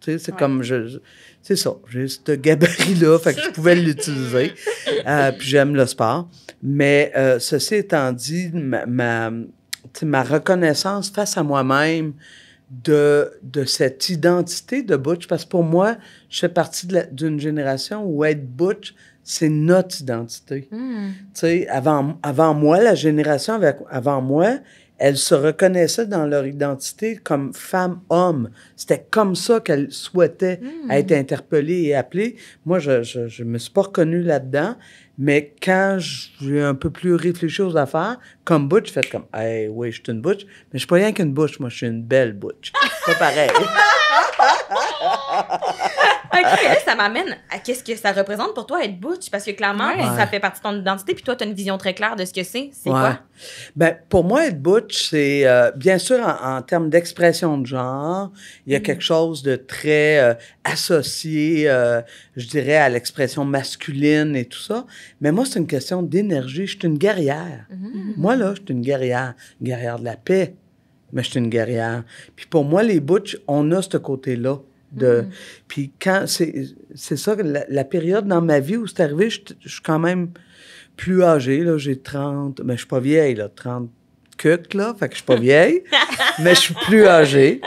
sais, c'est comme... Je, c'est ça. J'ai ce gabarit-là, fait que je pouvais l'utiliser. Euh, puis j'aime le sport. Mais euh, ceci étant dit, ma, reconnaissance face à moi-même de, de cette identité de Butch, parce que pour moi, je fais partie d'une génération où être Butch, c'est notre identité. Hmm. Tu sais, avant, avant moi, la génération avant moi, elle se reconnaissait dans leur identité comme femme homme. C'était comme ça qu'elle souhaitait hmm. être interpellée et appelée. Moi, je ne je, je me suis pas reconnue là-dedans, mais quand j'ai un peu plus réfléchi aux affaires, comme butch, fait comme « Hey, oui, je suis une butch, mais je suis pas rien qu'une butch, moi, je suis une belle butch. » C'est pas pareil. OK, ça m'amène à qu'est-ce que ça représente pour toi être butch, parce que clairement, ça fait partie de ton identité, puis toi, tu as une vision très claire de ce que c'est. C'est quoi? Ben, pour moi, être butch, c'est euh, bien sûr en, termes d'expression de genre, il y a mhm. quelque chose de très euh, associé, euh, je dirais, à l'expression masculine et tout ça. Mais moi, c'est une question d'énergie. Je suis une guerrière. Mhm. Moi, là, je suis une guerrière, guerrière de la paix mais je suis une guerrière. Puis pour moi, les butch, on a ce côté-là. Mm. Puis quand c'est ça, la, période dans ma vie où c'est arrivé, je, suis quand même plus âgée, là, j'ai 30, mais je suis pas vieille, là, 30 que là, fait que je suis pas vieille, mais je suis plus âgée.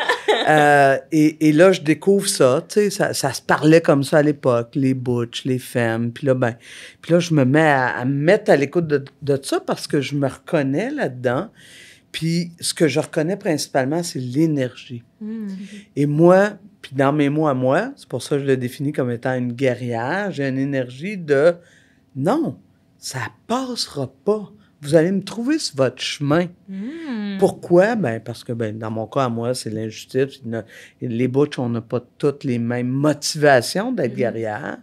Euh, et, là, je découvre ça, ça, se parlait comme ça à l'époque, les butch, les femmes, puis là, ben, puis là, je me mets à, me mettre à l'écoute de, ça parce que je me reconnais là-dedans. Puis ce que je reconnais principalement, c'est l'énergie. Mm. Et moi, puis dans mes mots à moi, c'est pour ça que je le définis comme étant une guerrière, j'ai une énergie de non, ça passera pas. Vous allez me trouver sur votre chemin. Hmm. Pourquoi? Ben, parce que ben, dans mon cas, à moi, c'est l'injustice. Les bouches on n'a pas toutes les mêmes motivations d'être hmm. guerrière.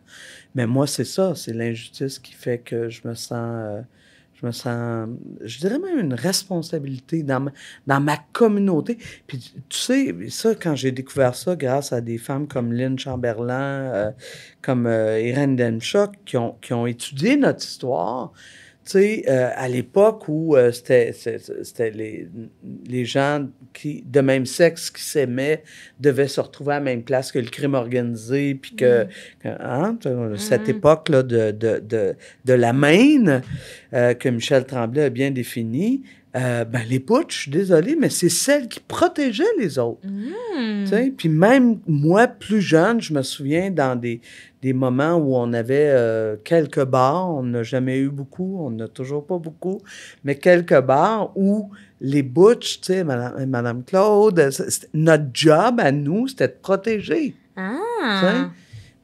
Mais moi, c'est ça, c'est l'injustice qui fait que je me sens euh, je me sens, je dirais même une responsabilité dans ma, dans ma communauté. Puis tu sais, ça, quand j'ai découvert ça grâce à des femmes comme Lynn Chamberlain, euh, comme euh, Irène Irene qui qui ont étudié notre histoire, tu sais, euh, à l'époque où euh, c'était les, gens qui, de même sexe qui s'aimaient devaient se retrouver à la même place que le crime organisé, puis que, mm. hein, mm. cette époque-là de, de, de, de, la main euh, que Michel Tremblay a bien définie, les ben, les suis désolé, mais c'est celle qui protégeait les autres. Mm. Puis même moi, plus jeune, je me souviens dans des, des moments où on avait euh, quelques bars, on n'a jamais eu beaucoup, on n'a toujours pas beaucoup, mais quelques bars où les butch, tu sais, euh, Madame, Claude, euh, notre job à nous, c'était de protéger. Ah.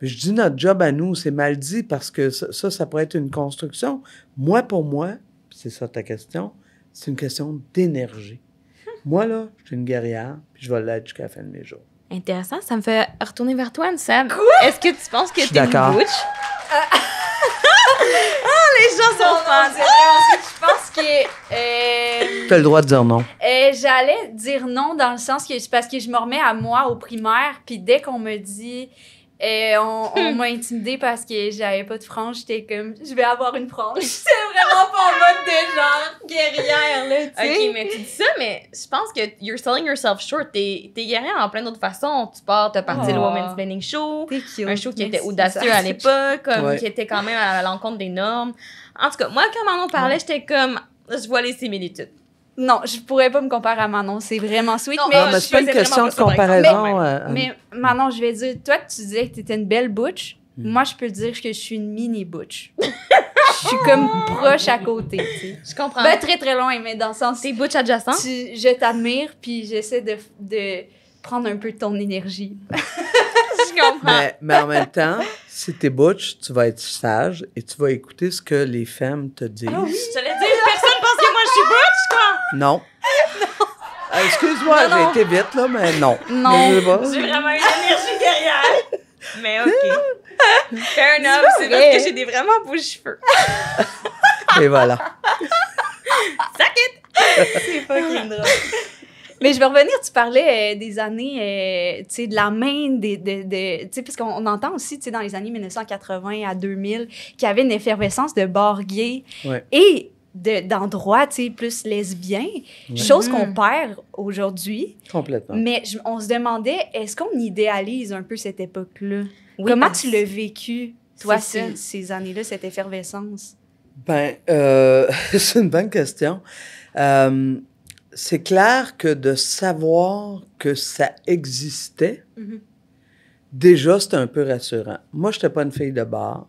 Je dis notre job à nous, c'est mal dit parce que ça, ça, pourrait être une construction. Moi, pour moi, c'est ça ta question, c'est une question d'énergie. Moi, là, je suis une guerrière, puis je vais l'être jusqu'à la fin de mes jours. Intéressant. Ça me fait retourner vers toi, Sam. Est-ce que tu penses que tu une butch? Euh, ah, les gens sont fans. Je pense que. Euh, tu as le droit de dire non. Euh, j'allais dire non dans le sens que. Parce que je me remets à moi au primaire, puis dès qu'on me dit. Et on, m'a intimidée parce que j'avais pas de frange. J'étais comme, je vais avoir une frange. C'est vraiment pas en mode de genre guerrière, là, tu sais. Ok, mais tu dis ça, mais je pense que you're selling yourself short. T'es, guerrière en plein d'autres façons. Tu pars, t'as parti de oh. le Women's Planning Show. Un show qui était audacieux à l'époque, qui était quand même à l'encontre des normes. En tout cas, moi, quand maman parlait, j'étais comme, je vois les similitudes non, je pourrais pas me comparer à Manon. C'est vraiment sweet. Non, mais, c'est pas une question de comparaison. Mais, euh, euh. Manon, je vais dire, toi, tu disais que tu étais une belle butch. Hmm. Moi, je peux dire que je suis une mini butch. je suis comme proche à côté. Je comprends. Pas ben, très, très loin, mais dans le sens. T'es butch adjacent. je t'admire, puis j'essaie de, de, prendre un peu de ton énergie. je comprends. Mais, en même temps, si t'es butch, tu vas être sage et tu vas écouter ce que les femmes te disent. Ah je te l'ai dit je suis butch, quoi. Non. Euh, non. Excuse-moi, j'ai été vite, là, mais non. Non. J'ai vraiment une énergie guerrière. Mais OK. Fair enough. C'est parce que j'ai des vraiment beaux cheveux. Et voilà. Suck it! C'est fucking drôle. Mais je vais revenir, tu parlais euh, des années, euh, tu sais, de la main, des, de, tu sais, parce qu'on entend aussi, tu sais, dans les années 1980 à 2000, qu'il y avait une effervescence de borguier Ouais. Et d'endroits, tu plus lesbiens, chose qu'on mm-hmm. perd aujourd'hui. Complètement. Mais on se demandait, est-ce qu'on idéalise un peu cette époque-là? Comment tu l'as vécu, toi, ça, ces années-là, cette effervescence? Ben, euh, c'est une bonne question. Euh, c'est clair que de savoir que ça existait, mm-hmm. déjà, c'était un peu rassurant. Moi, je n'étais pas une fille de bar.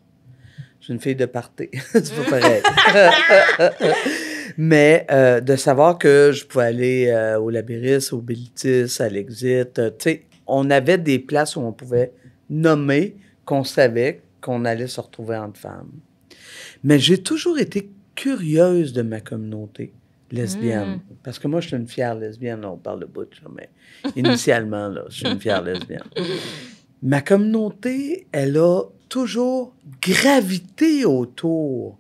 Je suis une fille de party. c'est pas Mais euh, de savoir que je pouvais aller euh, au Labyrinth, au Bilitis, à l'Exit, euh, tu sais, on avait des places où on pouvait nommer qu'on savait qu'on allait se retrouver entre femmes. Mais j'ai toujours été curieuse de ma communauté lesbienne. Hmm. Parce que moi, je suis une fière lesbienne. On parle de butch mais initialement, je suis une fière lesbienne. Ma communauté, elle a toujours gravité autour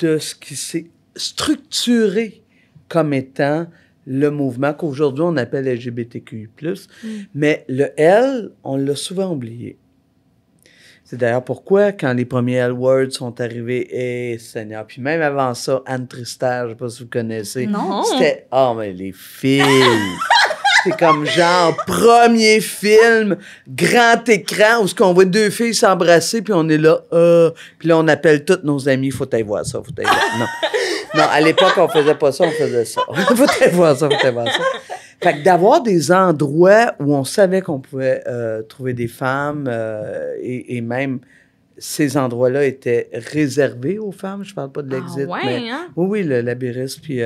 de ce qui s'est structuré comme étant le mouvement qu'aujourd'hui on appelle LGBTQI+, mm. mais le L, on l'a souvent oublié. C'est d'ailleurs pourquoi, quand les premiers L-words sont arrivés, et hey, Seigneur, puis même avant ça, Anne Tristère, je sais pas si vous connaissez. C'était, oh, mais les filles! C'est comme genre premier film, grand écran, où ce qu'on voit deux filles s'embrasser, puis on est là, euh, puis là, on appelle toutes nos amis, faut aller voir ça, faut aller voir. Non. Non, à l'époque, on faisait pas ça, on faisait ça. faut aller voir ça, faut aller voir ça. Fait que d'avoir des endroits où on savait qu'on pouvait euh, trouver des femmes euh, et, même ces endroits-là étaient réservés aux femmes. Je parle pas de ah l'exit. Hein? Oui, oui, le labyrinthe, puis...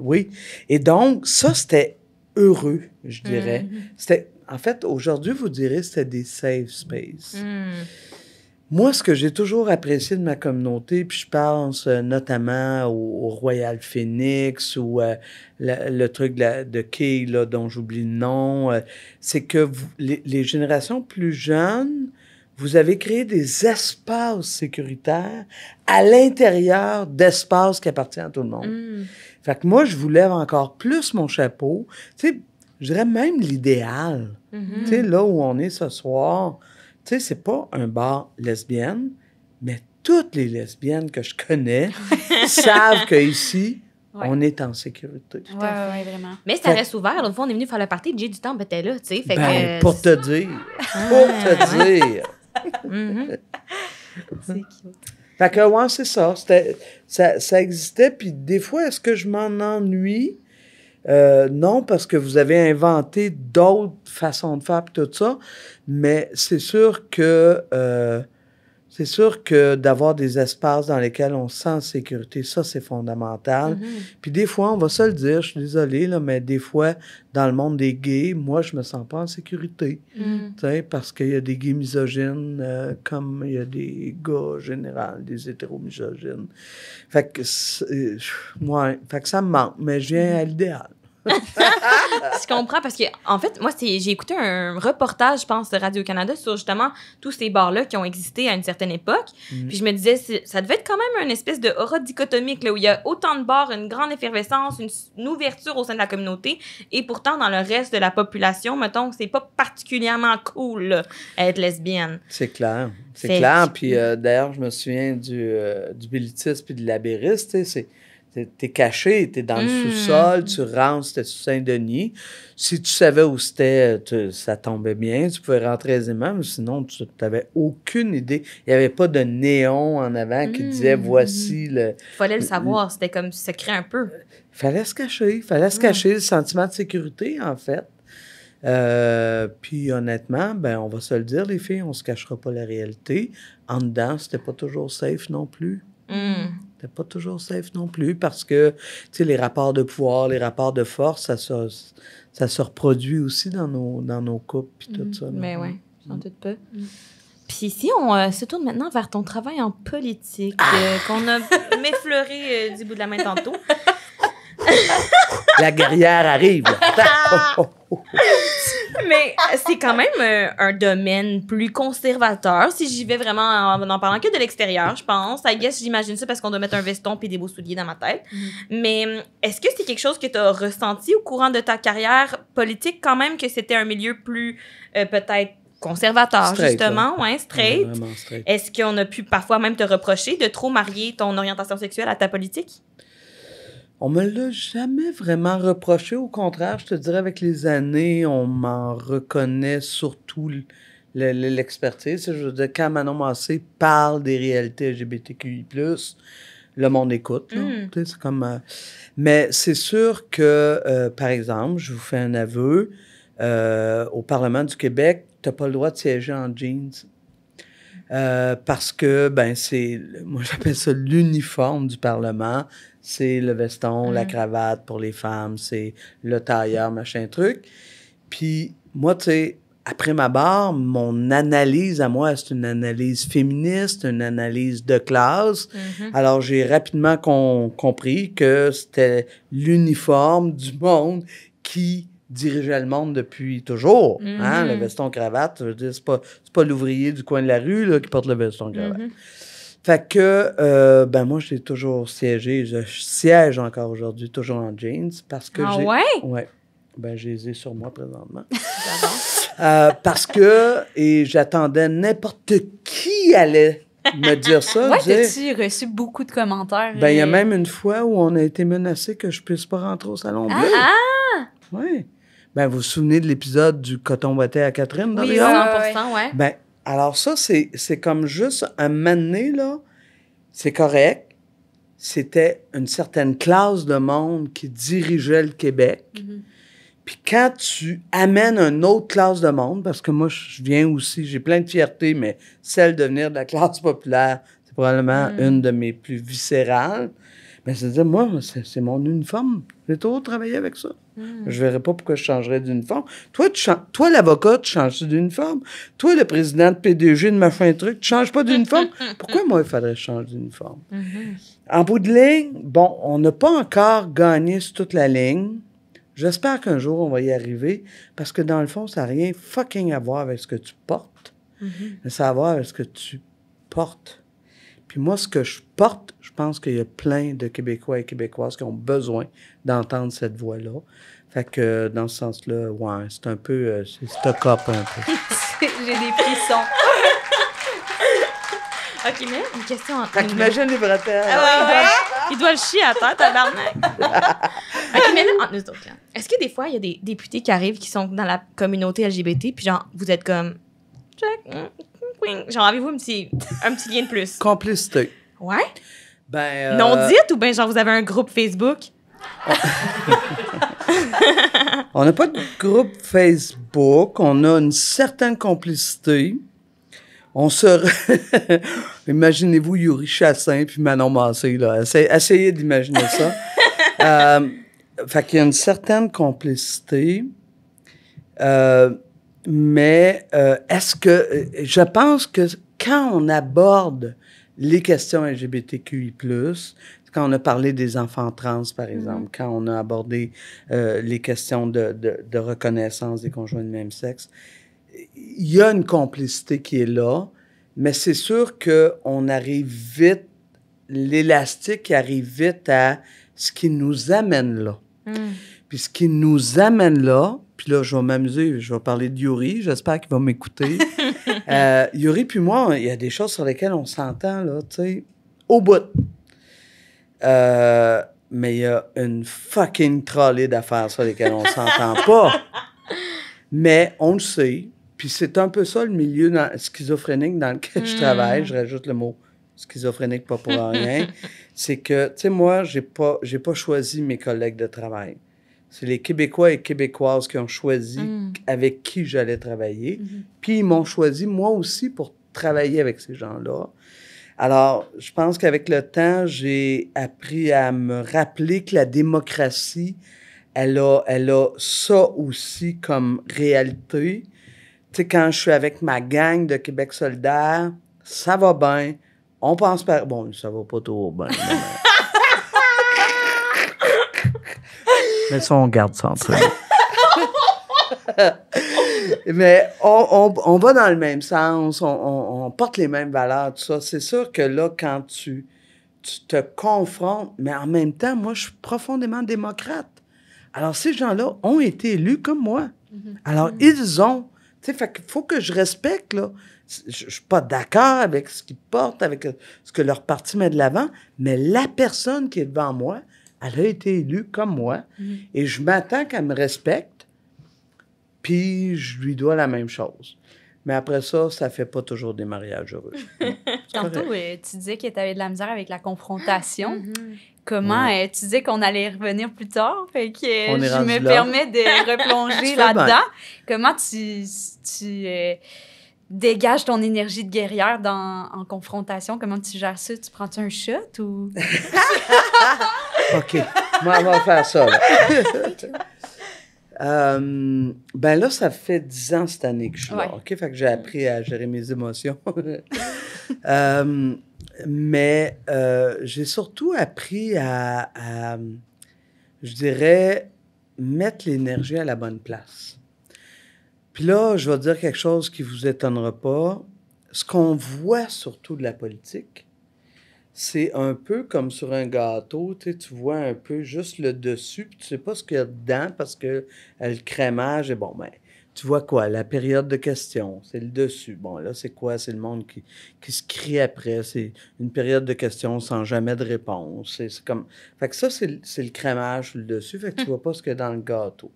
oui. Et donc, ça, c'était heureux, je dirais. Mm-hmm. en fait, aujourd'hui, vous direz, c'était des safe spaces. Mm. Moi, ce que j'ai toujours apprécié de ma communauté, puis je pense euh, notamment au, Royal Phoenix ou euh, le truc de, Key, là, dont j'oublie le nom, euh, c'est que les, générations plus jeunes, vous avez créé des espaces sécuritaires à l'intérieur d'espaces qui appartiennent à tout le monde. Mm. Fait que moi, je vous lève encore plus mon chapeau. Tu sais, je dirais même l'idéal. Mm-hmm. Tu sais, là où on est ce soir, tu sais, c'est pas un bar lesbienne, mais toutes les lesbiennes que je connais savent qu'ici, on est en sécurité. Oui, ouais, vraiment. Mais ça reste ouvert. L'autre fois, on est venu faire la partie. j'ai du temps t'es là, tu sais. ben, Pour te dire. Ah, pour te dire. Mm-hmm. C'est cute. Fait que, ouais, c'est ça. ça. Ça existait. Puis des fois, est-ce que je m'en ennuie? Euh, non, parce que vous avez inventé d'autres façons de faire, tout ça. Mais c'est sûr que... Euh, c'est sûr que d'avoir des espaces dans lesquels on sent en sécurité, ça, c'est fondamental. Mm-hmm. Puis des fois, on va se le dire, je suis désolé, là, mais des fois, dans le monde des gays, moi, je me sens pas en sécurité. Mm. Parce qu'il y a des gays misogynes, euh, comme il y a des gars général, des hétéros misogynes. Euh, ça me manque, mais je viens à mm-hmm. l'idéal je comprends parce que, en fait, moi, j'ai écouté un reportage, je pense, de Radio-Canada sur justement tous ces bars-là qui ont existé à une certaine époque. Mm. Puis je me disais, ça devait être quand même une espèce de aura dichotomique là, où il y a autant de bars, une grande effervescence, une, ouverture au sein de la communauté. Et pourtant, dans le reste de la population, mettons, c'est pas particulièrement cool là, être lesbienne. C'est clair. C'est clair. Puis euh, d'ailleurs, je me souviens du, euh, du bilitis puis de l'abériste. C'est T'es caché, t'es dans le hmm. sous-sol, tu rentres, c'était sous Saint-Denis. Si tu savais où c'était, ça tombait bien, tu pouvais rentrer aisément, mais sinon, tu n'avais aucune idée. Il n'y avait pas de néon en avant qui hmm. disait voici le. fallait le savoir, c'était comme secret un peu. Euh, fallait se cacher, il fallait se ah. cacher, le sentiment de sécurité, en fait. Euh, puis honnêtement, ben on va se le dire, les filles, on se cachera pas la réalité. En dedans, c'était pas toujours safe non plus. Hmm. C'était pas toujours safe non plus parce que, tu les rapports de pouvoir, les rapports de force, ça se, ça se reproduit aussi dans nos, dans nos couples puis tout mhm. ça. Mais oui, j'en doute pas. Mm. Puis si on euh, se tourne maintenant vers ton travail en politique, ah! euh, qu'on a m'effleuré euh, du bout de la main tantôt la guerrière arrive. Mais c'est quand même euh, un domaine plus conservateur. Si j'y vais vraiment en, parlant que de l'extérieur, je pense. I guess j'imagine ça parce qu'on doit mettre un veston puis des beaux souliers dans ma tête. Mm-hmm. Mais est-ce que c'est quelque chose que tu as ressenti au courant de ta carrière politique quand même que c'était un milieu plus euh, peut-être conservateur, justement, ou straight. Est-ce qu'on a pu parfois même te reprocher de trop marier ton orientation sexuelle à ta politique? On me l'a jamais vraiment reproché. Au contraire, je te dirais, avec les années, on m'en reconnaît surtout l'expertise. Je veux dire, quand Manon Massé parle des réalités LGBTQI+, le monde écoute. Mm. C'est comme, euh, mais c'est sûr que, euh, par exemple, je vous fais un aveu, euh, au Parlement du Québec, tu pas le droit de siéger en jeans. Euh, parce que, ben, c'est, moi j'appelle ça l'uniforme du Parlement. C'est le veston, la cravate pour les femmes, c'est le tailleur, machin truc. Puis, moi, tu sais, après ma barre, mon analyse à moi, c'est une analyse féministe, une analyse de classe. Mm-hmm. Alors, j'ai rapidement compris que c'était l'uniforme du monde qui diriger le monde depuis toujours. Hein, mhm. Le veston-cravate, c'est pas, c'est pas l'ouvrier du coin de la rue qui porte le veston-cravate. Mhm. Fait que, euh, ben moi, j'ai toujours siégé, je siège encore aujourd'hui, toujours en jeans, parce que ah j'ai... ouais? Ben, j'ai les sur moi présentement. Euh, parce que, et j'attendais n'importe qui allait me dire ça. Ouais, j'ai reçu beaucoup de commentaires. Ben, il y a même une fois où on a été menacé que je puisse pas rentrer au salon ah, bleu. Ah! ah! Oui. Ben, vous vous souvenez de l'épisode du coton ouaté à Catherine? oui, 100 oui. Ah, ben, alors ça, c'est comme juste un mané, là, c'est correct. C'était une certaine classe de monde qui dirigeait le Québec. Mm-hmm. Puis quand tu amènes une autre classe de monde, parce que moi, je viens aussi, j'ai plein de fierté, mais celle de venir de la classe populaire, c'est probablement mm. une de mes plus viscérales. Mais ben, c'est-à-dire, moi, c'est mon uniforme. J'ai toujours travaillé avec ça. Hmm. Je Je verrai pas pourquoi je changerais d'uniforme. Toi, tu toi l'avocat, tu changes d'uniforme. Toi, le président de PDG de machin truc, tu changes pas d'uniforme. pourquoi moi, il faudrait changer d'uniforme? forme. Mm-hmm. En bout de ligne, bon, on n'a pas encore gagné sur toute la ligne. J'espère qu'un jour, on va y arriver parce que dans le fond, ça n'a rien fucking à voir avec ce que tu portes. Mm-hmm. ça a à voir avec ce que tu portes. Puis moi, ce que je porte je pense qu'il y a plein de Québécois et Québécoises qui ont besoin d'entendre cette voix-là. Fait que euh, dans ce sens-là, ouais, c'est un peu. Euh, c'est stock-up un peu. J'ai des frissons. ok, mais une question en Fait qu'imagine les bretelles. Ah ouais, Il, doit, le chier à terre, barnaque. ok, mais là, entre nous autres, est-ce que des fois, il y a des députés qui arrivent qui sont dans la communauté LGBT, puis genre, vous êtes comme. Mm, mm, mm, genre, avez-vous un petit lien de plus? Complicité. Ouais? Ben, euh, non dites ou bien genre vous avez un groupe Facebook? on n'a pas de groupe Facebook. On a une certaine complicité. On se... Imaginez-vous Yuri Chassin puis Manon Massé. Là. Essayez, d'imaginer ça. Euh, fait qu'il y a une certaine complicité. Euh, mais est-ce que... Je pense que quand on aborde les questions LGBTQI+, quand on a parlé des enfants trans, par mm-hmm. exemple, quand on a abordé euh, les questions de, reconnaissance des conjoints de même sexe, il y a une complicité qui est là, mais c'est sûr qu'on arrive vite, l'élastique arrive vite à ce qui nous amène là. Mm. Puis ce qui nous amène là, puis là, je vais m'amuser, je vais parler de Yuri, j'espère qu'il va m'écouter. Euh, Yuri puis moi, il y a des choses sur lesquelles on s'entend, là, tu sais, au bout. Euh, mais il y a une fucking trolley d'affaires sur lesquelles on s'entend pas. Mais on le sait. Puis c'est un peu ça le milieu schizophrénique dans lequel je hmm. travaille. Je rajoute le mot schizophrénique pas pour rien. c'est que, tu sais, moi, j'ai pas, j'ai pas choisi mes collègues de travail c'est les Québécois et Québécoises qui ont choisi hmm. avec qui j'allais travailler. Mhm. Puis ils m'ont choisi moi aussi pour travailler avec ces gens-là. Alors, je pense qu'avec le temps, j'ai appris à me rappeler que la démocratie, elle a, elle a ça aussi comme réalité. Tu sais, quand je suis avec ma gang de Québec solidaire, ça va bien. On pense pas... Bon, ça va pas trop bien. Mais ça, on garde ça entre Mais on, va dans le même sens, on, porte les mêmes valeurs, tout ça. C'est sûr que là, quand tu, tu te confrontes, mais en même temps, moi, je suis profondément démocrate. Alors, ces gens-là ont été élus comme moi. Mm-hmm. Alors, mm-hmm. ils ont. Tu sais, faut que je respecte, là. Je ne suis pas d'accord avec ce qu'ils portent, avec ce que leur parti met de l'avant, mais la personne qui est devant moi, elle a été élue comme moi mm. et je m'attends qu'elle me respecte, puis je lui dois la même chose. Mais après ça, ça fait pas toujours des mariages heureux. Tantôt, euh, tu disais que tu de la misère avec la confrontation. Mm-hmm. Comment euh, tu disais qu'on allait revenir plus tard? Fait que euh, je me permets de replonger là-dedans. Comment tu, tu Dégage ton énergie de guerrière dans, en confrontation? Comment tu gères ça? Tu prends-tu un shot ou. OK. Moi, on va faire ça. Euh, ben là, ça fait dix ans cette année que je suis là. OK? Fait que j'ai appris à gérer mes émotions. Euh, mais euh, j'ai surtout appris à, je dirais, mettre l'énergie à la bonne place. Puis là, je vais dire quelque chose qui vous étonnera pas. Ce qu'on voit surtout de la politique, c'est un peu comme sur un gâteau, tu, vois un peu juste le dessus, puis tu sais pas ce qu'il y a dedans parce que le crémage est bon, ben, tu vois quoi? La période de questions, c'est le dessus. Bon, là, c'est quoi? C'est le monde qui, se crie après. C'est une période de questions sans jamais de réponse. C'est comme. Fait que ça, c'est le crémage le dessus. Fait que tu mmh. vois pas ce qu'il y a dans le gâteau.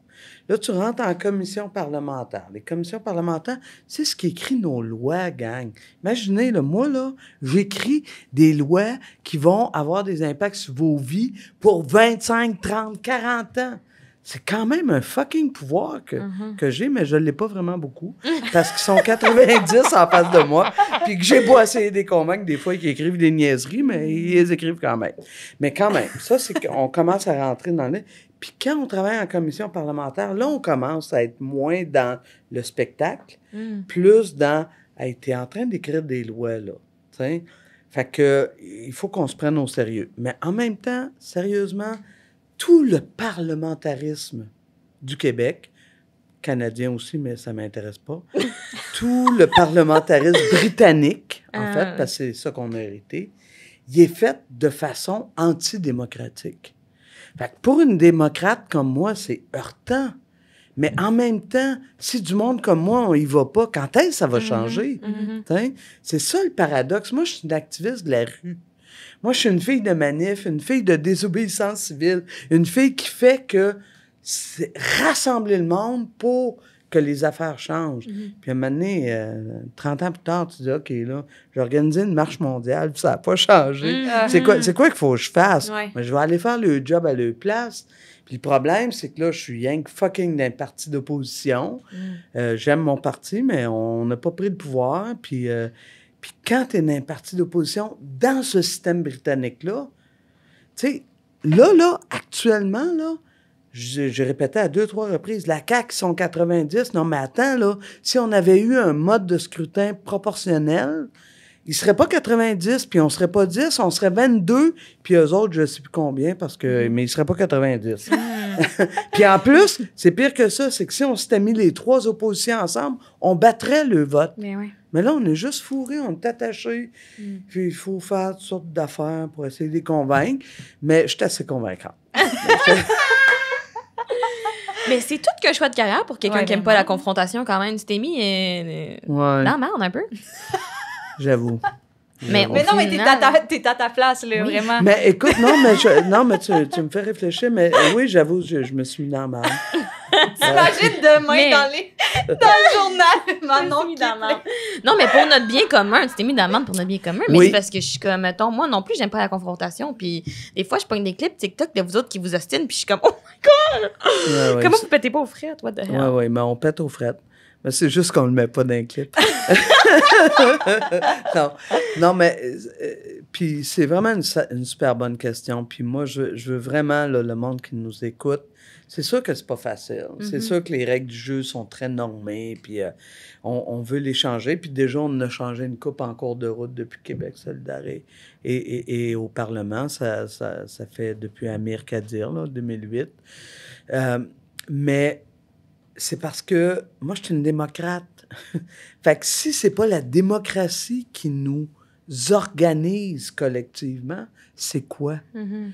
Là, tu rentres en commission parlementaire. Les commissions parlementaires, c'est ce qui écrit nos lois, gang. Imaginez, le moi, là, j'écris des lois qui vont avoir des impacts sur vos vies pour 25, 30, 40 ans c'est quand même un fucking pouvoir que, mhm. j'ai, mais je ne l'ai pas vraiment beaucoup parce qu'ils sont 90 en face de moi, puis que j'ai beau essayer des des fois qu'ils écrivent des niaiseries, mais ils les écrivent quand même. Mais quand même, ça, c'est qu'on commence à rentrer dans le... Puis quand on travaille en commission parlementaire, là, on commence à être moins dans le spectacle, mm. plus dans a été en train d'écrire des lois, là. » Fait que, il faut qu'on se prenne au sérieux. Mais en même temps, sérieusement tout le parlementarisme du Québec, canadien aussi, mais ça ne m'intéresse pas, tout le parlementarisme britannique, en ah. fait, parce que c'est ça qu'on a hérité, il est fait de façon antidémocratique. Fait pour une démocrate comme moi, c'est heurtant. Mais en même temps, si du monde comme moi, on y va pas, quand est-ce que ça va mm-hmm. changer? Mm-hmm. C'est ça le paradoxe. Moi, je suis une activiste de la rue. Moi, je suis une fille de manif, une fille de désobéissance civile, une fille qui fait que c'est rassembler le monde pour que les affaires changent. Mhm. Puis à un moment donné, 30 euh, ans plus tard, tu dis, OK, là, j'ai organisé une marche mondiale, puis ça n'a pas changé. Mhm. Ah. C'est quoi C'est quoi qu'il faut que je fasse? Mais je vais aller faire le job à leur place. Puis le problème, c'est que là, je suis yank fucking d'un parti d'opposition. Mhm. Euh, j'aime mon parti, mais on n'a pas pris le pouvoir. Puis... Euh, puis quand tu un parti d'opposition, dans ce système britannique-là, tu sais, là, là, actuellement, là, je répétais à deux, trois reprises, la CAQ sont 90. Non, mais attends, là, si on avait eu un mode de scrutin proportionnel, ils seraient pas 90, puis on serait pas 10, on serait 22, puis eux autres, je sais plus combien, parce que, mm. mais ils seraient pas 90. Ah. puis en plus, c'est pire que ça, c'est que si on s'était mis les trois oppositions ensemble, on battrait le vote. Mais mais là, on est juste fourré, on est attaché. Mm. Puis il faut faire toutes sortes d'affaires pour essayer de les convaincre. Mais je suis assez convaincante. Mais c'est tout qu'un choix de carrière pour quelqu'un qui n'aime ben pas la confrontation quand même. Tu t'es mis et... dans un peu. J'avoue. Mais, non, mais t'es à, à, ta place, là, vraiment. Mais écoute, non, mais, non, mais tu, me fais réfléchir, mais oui, j'avoue, je, me suis mis T'imagines demain mais... dans, les... dans le journal, Non, mais pour notre bien commun, tu t'es mis d'amende pour notre bien commun, mais c'est parce que je suis comme, mettons, moi non plus, j'aime pas la confrontation. Puis des fois, je pogne des clips TikTok de vous autres qui vous ostinent, puis je suis comme, oh my god! Comment vous pétez pas aux frettes, toi, de Ouais, mais on pète aux frettes. Mais c'est juste qu'on le met pas dans clip. non. mais euh, euh, puis c'est vraiment une, super bonne question. Puis moi, je, veux vraiment le monde qui nous écoute c'est sûr que c'est pas facile. C'est mm-hmm. sûr que les règles du jeu sont très normées, puis euh, on, veut les changer. Puis déjà, on a changé une coupe en cours de route depuis Québec solidaire et, et, au Parlement. Ça, fait depuis Amir Kadir, là, 2008. Euh, mais c'est parce que moi, je suis une démocrate. fait que si c'est pas la démocratie qui nous organise collectivement, c'est quoi? Mm-hmm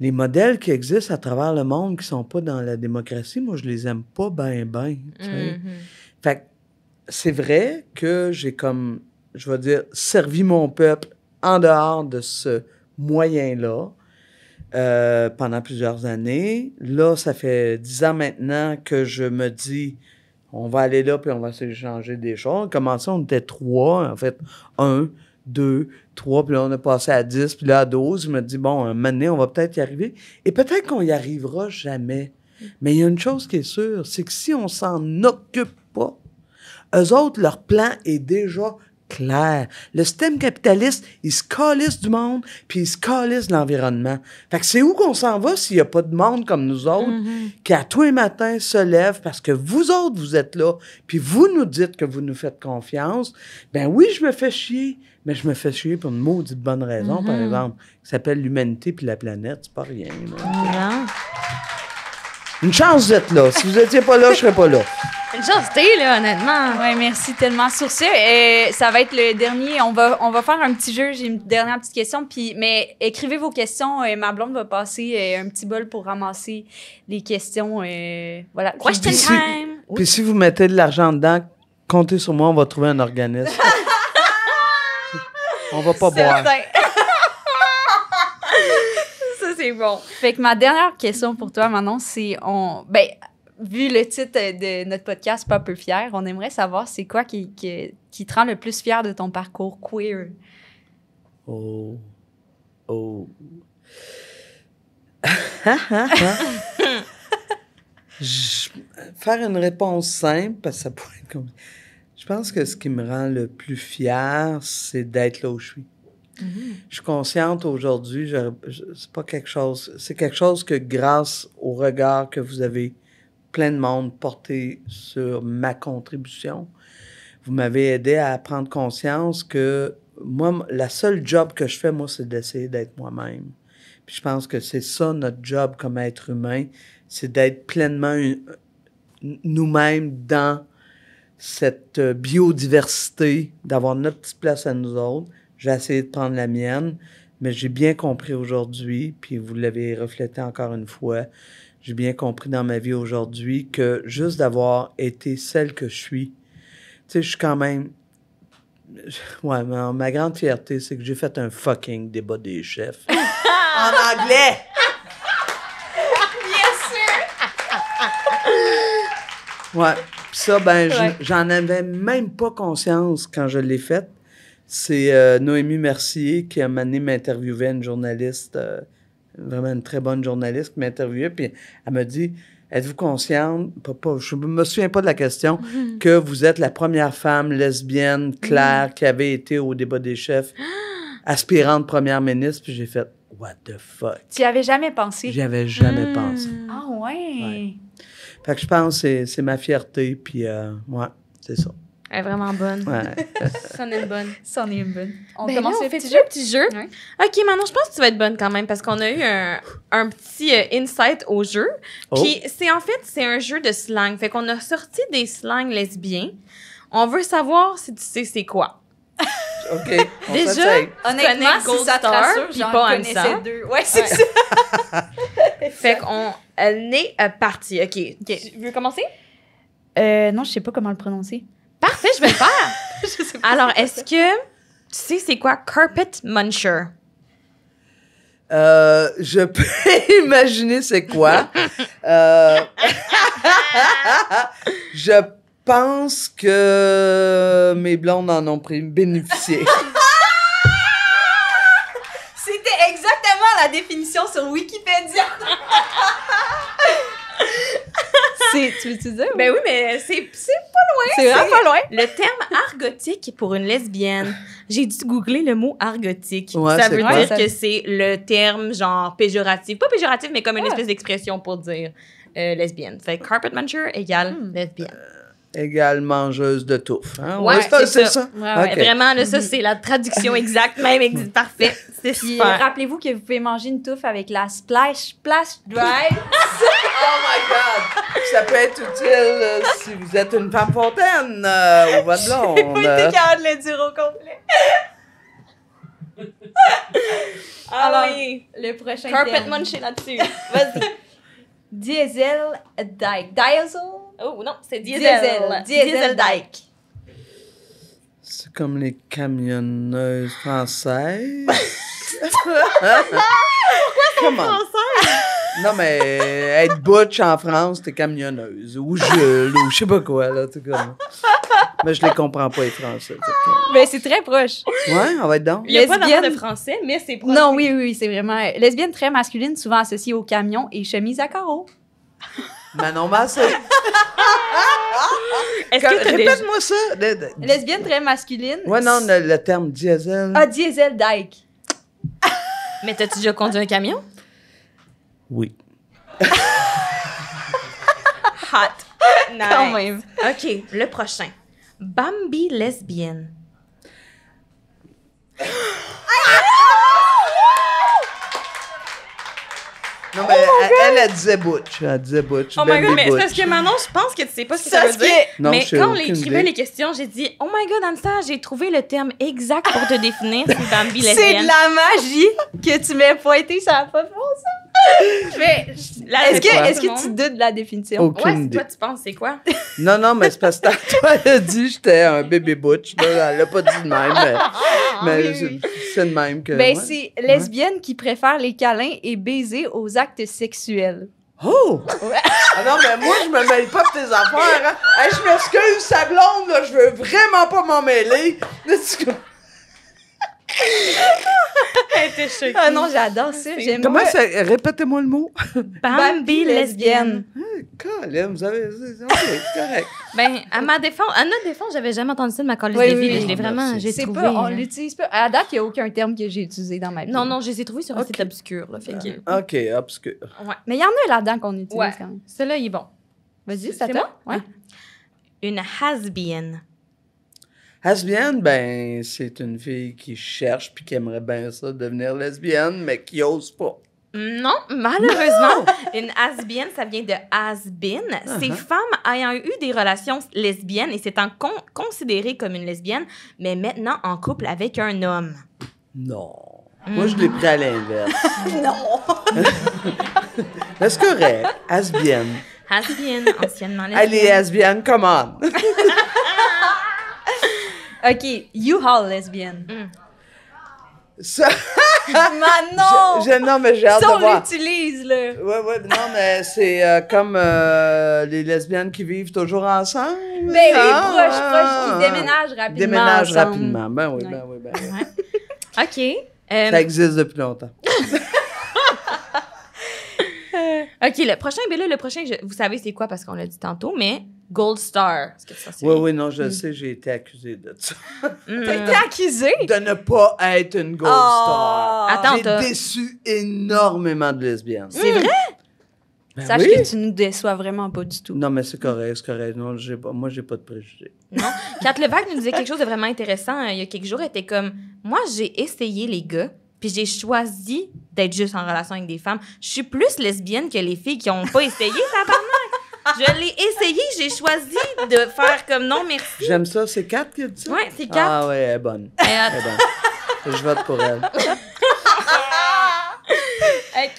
les modèles qui existent à travers le monde qui sont pas dans la démocratie, moi, je les aime pas bien, bien. Mm-hmm. c'est vrai que j'ai comme, je vais dire, servi mon peuple en dehors de ce moyen-là euh, pendant plusieurs années. Là, ça fait dix ans maintenant que je me dis, on va aller là, puis on va changer des choses. Commençons, on était trois, en fait, un deux, trois, puis là, on est passé à dix, puis là, à 12. Je me dis, bon, un moment donné, on va peut-être y arriver. Et peut-être qu'on y arrivera jamais. Mais il y a une chose qui est sûre, c'est que si on s'en occupe pas, eux autres, leur plan est déjà clair. Le système capitaliste, ils se du monde, puis il se de l'environnement. Fait que c'est où qu'on s'en va s'il n'y a pas de monde comme nous autres mm-hmm. qui, à tous les matins, se lève parce que vous autres, vous êtes là, puis vous nous dites que vous nous faites confiance. Ben oui, je me fais chier, mais je me fais chier pour une maudite bonne raison, par mm-hmm. exemple, qui s'appelle l'humanité puis la planète. C'est pas rien. Une chance d'être là. Si vous n'étiez pas là, je serais pas là. Une chance d'être là, honnêtement. merci tellement. Sur ce, euh, ça va être le dernier. On va, on va faire un petit jeu. J'ai une dernière petite question. Puis, mais écrivez vos questions. Et euh, ma blonde va passer euh, un petit bol pour ramasser les questions. Euh, voilà. Question Puis si vous mettez de l'argent dedans, comptez sur moi, on va trouver un organisme. On va pas boire. ça, c'est bon. Fait que ma dernière question pour toi, Manon, c'est on. Ben, vu le titre de notre podcast, Pas peu fier, on aimerait savoir c'est quoi qui, qui, te rend le plus fier de ton parcours queer. Oh. Oh. Faire une réponse simple, parce ça pourrait être comme. Je pense que ce qui me rend le plus fier, c'est d'être là où je suis. Mm-hmm. Je suis consciente aujourd'hui, c'est pas quelque chose, c'est quelque chose que grâce au regard que vous avez, plein de monde porté sur ma contribution, vous m'avez aidé à prendre conscience que moi, la seule job que je fais, moi, c'est d'essayer d'être moi-même. Puis je pense que c'est ça notre job comme être humain, c'est d'être pleinement euh, nous-mêmes dans cette euh, biodiversité, d'avoir notre petite place à nous autres. J'ai essayé de prendre la mienne, mais j'ai bien compris aujourd'hui, puis vous l'avez reflété encore une fois, j'ai bien compris dans ma vie aujourd'hui que juste d'avoir été celle que je suis, tu sais, je suis quand même. Ouais, ma, grande fierté, c'est que j'ai fait un fucking débat des chefs. en anglais! bien sûr! ouais ça, ben, j'en avais même pas conscience quand je l'ai faite. C'est euh, Noémie Mercier qui, a un m'interviewer, m'interviewait, une journaliste, euh, vraiment une très bonne journaliste, qui m'interviewait, puis elle me dit Êtes-vous consciente, papa, je me souviens pas de la question, mhm. que vous êtes la première femme lesbienne claire mhm. qui avait été au débat des chefs, aspirante première ministre, puis j'ai fait What the fuck Tu n'y avais jamais pensé J'y avais jamais hmm. pensé. Ah, oui! ouais. Fait que je pense que c'est ma fierté, puis euh, ouais, c'est ça. Elle est vraiment bonne. Ouais. ça. en est une bonne. en est une bonne. On ben commence à faire le petit jeu. OK, maintenant, je pense que tu vas être bonne quand même parce qu'on a eu un, un petit euh, insight au jeu. Oh. Puis c'est en fait, c'est un jeu de slang. Fait qu'on a sorti des slangs lesbiens. On veut savoir si tu sais c'est quoi. OK. On Déjà, honnêtement, si Gold ça te rassure, j'en connaissais deux. Ouais, c'est ça. fait qu'on elle est euh, partie. OK. Tu veux commencer? Euh, non, je sais pas comment le prononcer. Parfait, je vais le faire. Alors, est-ce que tu sais c'est quoi carpet muncher? Euh, je peux imaginer c'est quoi. euh, je pense que mes blondes en ont bénéficié. C'était exactement la définition sur Wikipédia. tu veux-tu dire? Ben oui, mais c'est pas loin. C'est vraiment pas loin. Le terme argotique pour une lesbienne. J'ai dû googler le mot argotique. ça veut dire que c'est le terme genre péjoratif. Pas péjoratif, mais comme une ah. espèce d'expression pour dire euh, lesbienne. Fait carpet muncher égale hmm. lesbienne égale mangeuse de touffe. Hein? Ouais, c'est ça. Ouais, vraiment, ça, c'est la traduction exacte, même ex parfait. Rappelez-vous que vous pouvez manger une touffe avec la splash, splash drive. oh my God! Ça peut être utile euh, si vous êtes une femme fontaine euh, ou votre blonde. J'ai pas été capable de le dire au complet. Ah Alors, le prochain Carpet thème. muncher là-dessus. Vas-y. Diesel, di diesel Oh non, c'est Diesel. Diesel, Dyke. C'est comme les camionneuses françaises. Pourquoi françaises? Non, mais être butch en France, t'es camionneuse. Ou Jules, ou je sais pas quoi, là. tout cas. Mais je les comprends pas, les Français. Mais c'est très proche. Ouais, on va être dans. Il y a lesbienne... pas de français, mais c'est proche. Non, oui, oui, c'est vraiment. Lesbienne très masculine, souvent associée aux camions et chemises à carreaux. Manon Massé. Est-ce Répète-moi ça. Lesbienne très masculine. Ouais, non, le, terme diesel. Ah, diesel dyke. Mais t'as-tu déjà conduit un camion? Oui. Hot. Quand même. OK, le prochain. Bambi lesbienne. Non, oh mais elle, elle, elle, disait Butch. Elle disait Butch. Oh my god, mais c'est parce que maintenant, je pense que tu sais pas ce que ça, ça veut dire. mais quand on écrivait les questions, j'ai dit Oh my god, Anissa, j'ai trouvé le terme exact pour te définir Bambi lesbienne. C'est de la magie que tu m'as pointé, ça n'a pas de ça. Est-ce que, est que tu doutes de la définition? Aucune c'est toi, tu penses, c'est quoi? non, non, mais c'est parce que toi, elle a dit j'étais un bébé butch. elle l'a pas dit de même, mais, ah, ah, ah, c'est de même que. Ben, c'est lesbienne qui préfère les câlins et baiser aux actes sexuels. Oh! ah non, mais moi, je me mêle pas de tes affaires. Hein. je m'excuse, sa blonde, là, je veux vraiment pas m'en mêler. Elle était choquée. Ah non, j'adore ça. J'aime Comment ça? Répétez-moi le mot. Bambi, lesbienne. Colin, vous avez. c'est correct. Ben, à ma défense, à notre défense, j'avais jamais entendu ça de ma collègue oui, de vie. Oui, je l'ai vraiment. J'ai trouvé. Pas, on euh, l'utilise pas. À date, il n'y a aucun terme que j'ai utilisé dans ma vie. Non, non, je les ai trouvés sur un site obscur. Là, fait euh, Ok, obscur. Mais il y en a là-dedans qu'on utilise quand même. Celui-là, il est bon. Vas-y, ça toi Ouais. Une has-been. Asbienne, ben, c'est une fille qui cherche puis qui aimerait bien ça devenir lesbienne, mais qui ose pas. Non, malheureusement, une asbienne, ça vient de has-been. Ces uh-huh. femmes ayant eu des relations lesbiennes et s'étant considérées comme une lesbienne, mais maintenant en couple avec un homme. Non. Mm. Moi, je l'ai pris à l'inverse. non! Est-ce correct. Ray, Asbienne, anciennement lesbienne. Allez, asbienne, come on! OK, you haul lesbienne. Mm. Ça... Manon! Je, non, mais j'ai hâte ça, de voir. on l'utilise, là. Ouais, ouais, non, mais c'est euh, comme euh, les lesbiennes qui vivent toujours ensemble. Ben, les hein? proches, proches qui ah. déménagent rapidement. Déménagent rapidement. Ben, ben oui, ben oui, ben oui. OK. Euh, ça existe depuis longtemps. OK, le prochain, ben là, le prochain, vous savez c'est quoi parce qu'on l'a dit tantôt, mais Gold Star. oui, oui, non, je mm. sais, j'ai été accusée de ça. Mm. T'as été accusée? De ne pas être une Gold ah. Star. Attends, J'ai déçu énormément de lesbiennes. C'est vrai? Ben Sache que tu nous déçois vraiment pas du tout. Non, mais c'est correct, c'est correct. Non, pas, moi, j'ai pas de préjugés. Non. Kat Levac nous disait quelque chose de vraiment intéressant euh, il y a quelques jours. Elle était comme Moi, j'ai essayé les gars, puis j'ai choisi d'être juste en relation avec des femmes. Je suis plus lesbienne que les filles qui ont pas essayé, ça, je l'ai essayé, j'ai choisi de faire comme non, merci. J'aime ça, c'est 4 que tu Ouais, c'est 4. Ah ouais, elle est bonne. Elle est bonne. Je vote pour elle.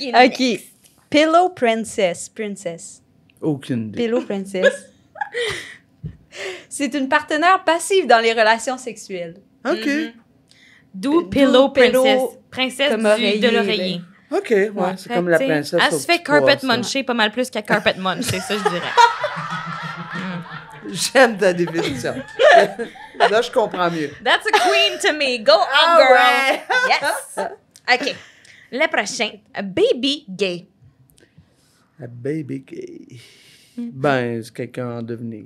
OK. OK. Pillow Princess. Princess. Aucune idée. Pillow Princess. c'est une partenaire passive dans les relations sexuelles. OK. Mm-hmm. D'où Pillow Princess. Princesse du, de l'oreiller. Ben. OK, ouais, c'est comme la princesse. Elle se fait carpet muncher pas mal plus qu'à carpet muncher », ça, je dirais. J'aime ta définition. Là, je comprends mieux. That's a queen to me. Go on, ah, girl. Yes. OK. Le prochain. baby gay. A baby gay. Ben, c'est quelqu'un en devenir.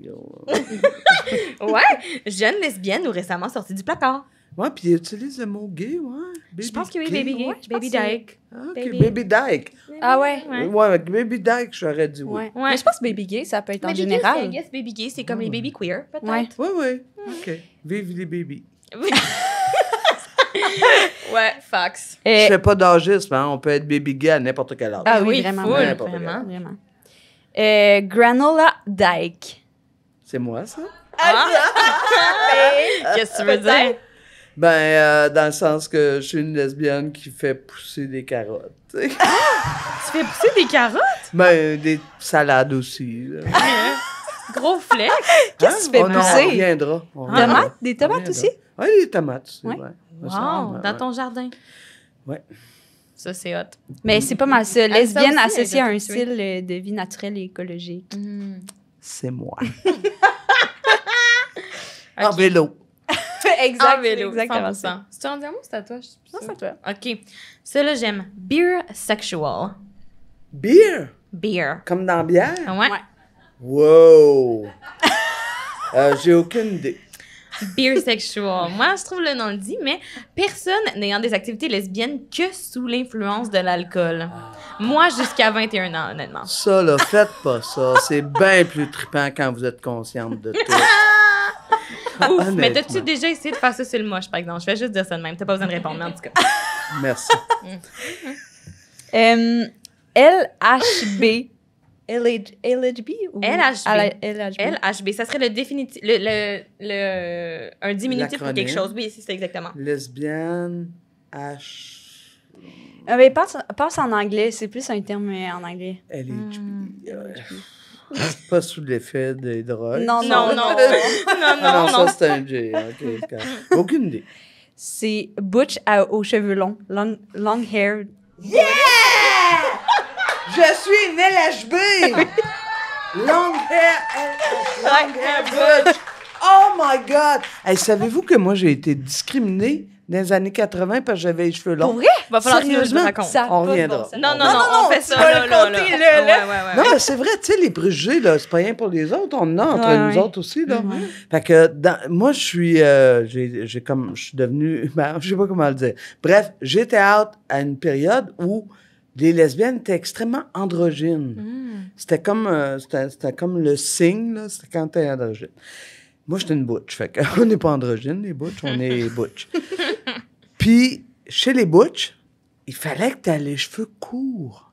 ouais. Jeune lesbienne ou récemment sortie du placard. Ouais, puis il utilise le mot gay, ouais. Baby je pense que oui, gay. baby gay. Ah, baby dyke. Ah, baby. dyke. Ah ouais. Ouais, ouais baby dyke, j'aurais dit oui. Ouais. Mais je pense baby gay, ça peut être en général. Gay, yes, baby gay, c'est comme les baby queer, peut-être. Ouais, ouais. OK. Vive les babies. ouais, fax. Je euh, Je fais pas d'âgisme, hein. on peut être baby gay à n'importe quel âge. Ah oui, vraiment, vraiment. Vraiment, euh, granola dyke. C'est moi, ça? Ah. Ah. Ben, qu'est-ce que tu veux dire? Ben, euh, dans le sens que je suis une lesbienne qui fait pousser des carottes. Ah! tu fais pousser des carottes? Ben, des salades aussi. Ah, hein. Gros flex. Qu'est-ce que tu fais pousser? on reviendra. Des tomates aussi? Oui, des tomates. Ouais. Wow, dans ton jardin. Oui. Ça, c'est hot. Mais c'est pas mal ah, Lesbienne associée à un style euh, de vie naturelle et écologique. Hmm. C'est moi. En vélo exactement exactement vélo. Exactement. C'est en ou c'est à toi? Non, c'est à toi. OK. cela là, j'aime. Beer sexual. Beer? Beer. Comme dans bière? Ouais. ouais. Wow! Euh, j'ai aucune idée. Beer sexual. Moi, je trouve le nom le dit, mais personne n'ayant des activités lesbiennes que sous l'influence de l'alcool. Moi, jusqu'à 21 ans, honnêtement. Ça, là, faites pas ça. C'est bien plus trippant quand vous êtes consciente de tout mais t'as-tu déjà essayé de faire ça sur le moche, par exemple? Je vais juste dire ça de même. T'as pas besoin de répondre, mais en tout cas. Merci. L LHB. LHB ou LHB. LHB. Ça serait le définitif. Le, le, un diminutif ou quelque chose. Oui, c'est exactement. Lesbienne, H. Euh, mais pense, pense en anglais, c'est plus un terme euh, en anglais. LHB. H LHB. Hmm. Euh, pas sous l'effet des drogues. Non, non, non. non, non, non. Ah non, non, ça, c'est un J. Hein, Aucune idée. C'est Butch aux cheveux longs. Long, long hair. Yeah! Je suis une LHB! long hair, long hair Butch! Oh my God! Et savez-vous que moi, j'ai été discriminée dans les années 80 parce que j'avais les cheveux longs. Pour vrai? Va falloir Sérieusement, ça on reviendra. non, non, non, on, fait ça. Là, là, Non, c'est vrai, tu sais, les préjugés, c'est pas rien pour les autres, on en a entre nous autres aussi. Là. Mhm. Fait que moi, je suis, euh, je suis ben, je sais pas comment le dire. Bref, j'étais out à une période où les lesbiennes étaient extrêmement androgynes. Mhm. C'était comme, euh, c'était comme le signe, c'était quand t'es androgyne. Moi, j'étais une butch. on n'est pas androgyne, les butch, on est butch. Puis, chez les butch, il fallait que tu aies les cheveux courts.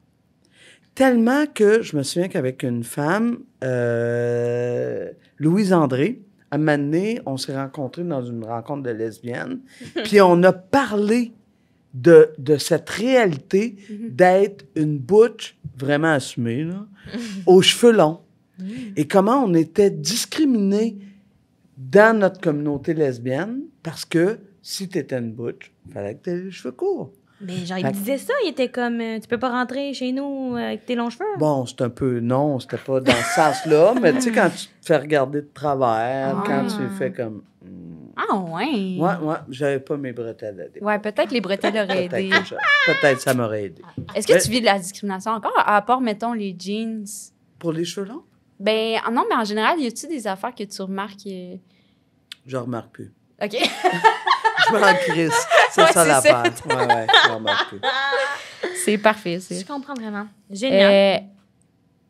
Tellement que je me souviens qu'avec une femme, euh, Louise André, à un moment on s'est rencontrés dans une rencontre de lesbiennes. puis on a parlé de, cette réalité mhm. d'être une butch vraiment assumée, là, aux cheveux longs. Et comment on était discriminés dans notre communauté lesbienne parce que si tu étais une butch, il fallait que tu aies les cheveux courts. Mais genre, il me disait ça, il était comme euh, Tu peux pas rentrer chez nous avec tes longs cheveux. Bon, c'est un peu. Non, c'était pas dans ce sens-là, mais tu sais, quand tu te fais regarder de travers, ah. quand tu fais comme. Hmm. Ah, ouais. Ouais, ouais, j'avais pas mes bretelles à dire. Ouais, peut-être les bretelles auraient aidé. Peut-être ça m'aurait aidé. Est-ce que tu vis de la discrimination encore, à part, mettons, les jeans? Pour les cheveux longs? Ben, ah non, mais en général, y a-tu des affaires que tu remarques? Euh, je remarque plus. OK. je me rends crise. C'est ça ça l'affaire. Ouais, ouais, je remarque plus. C'est parfait. Je comprends vraiment. Génial. Euh,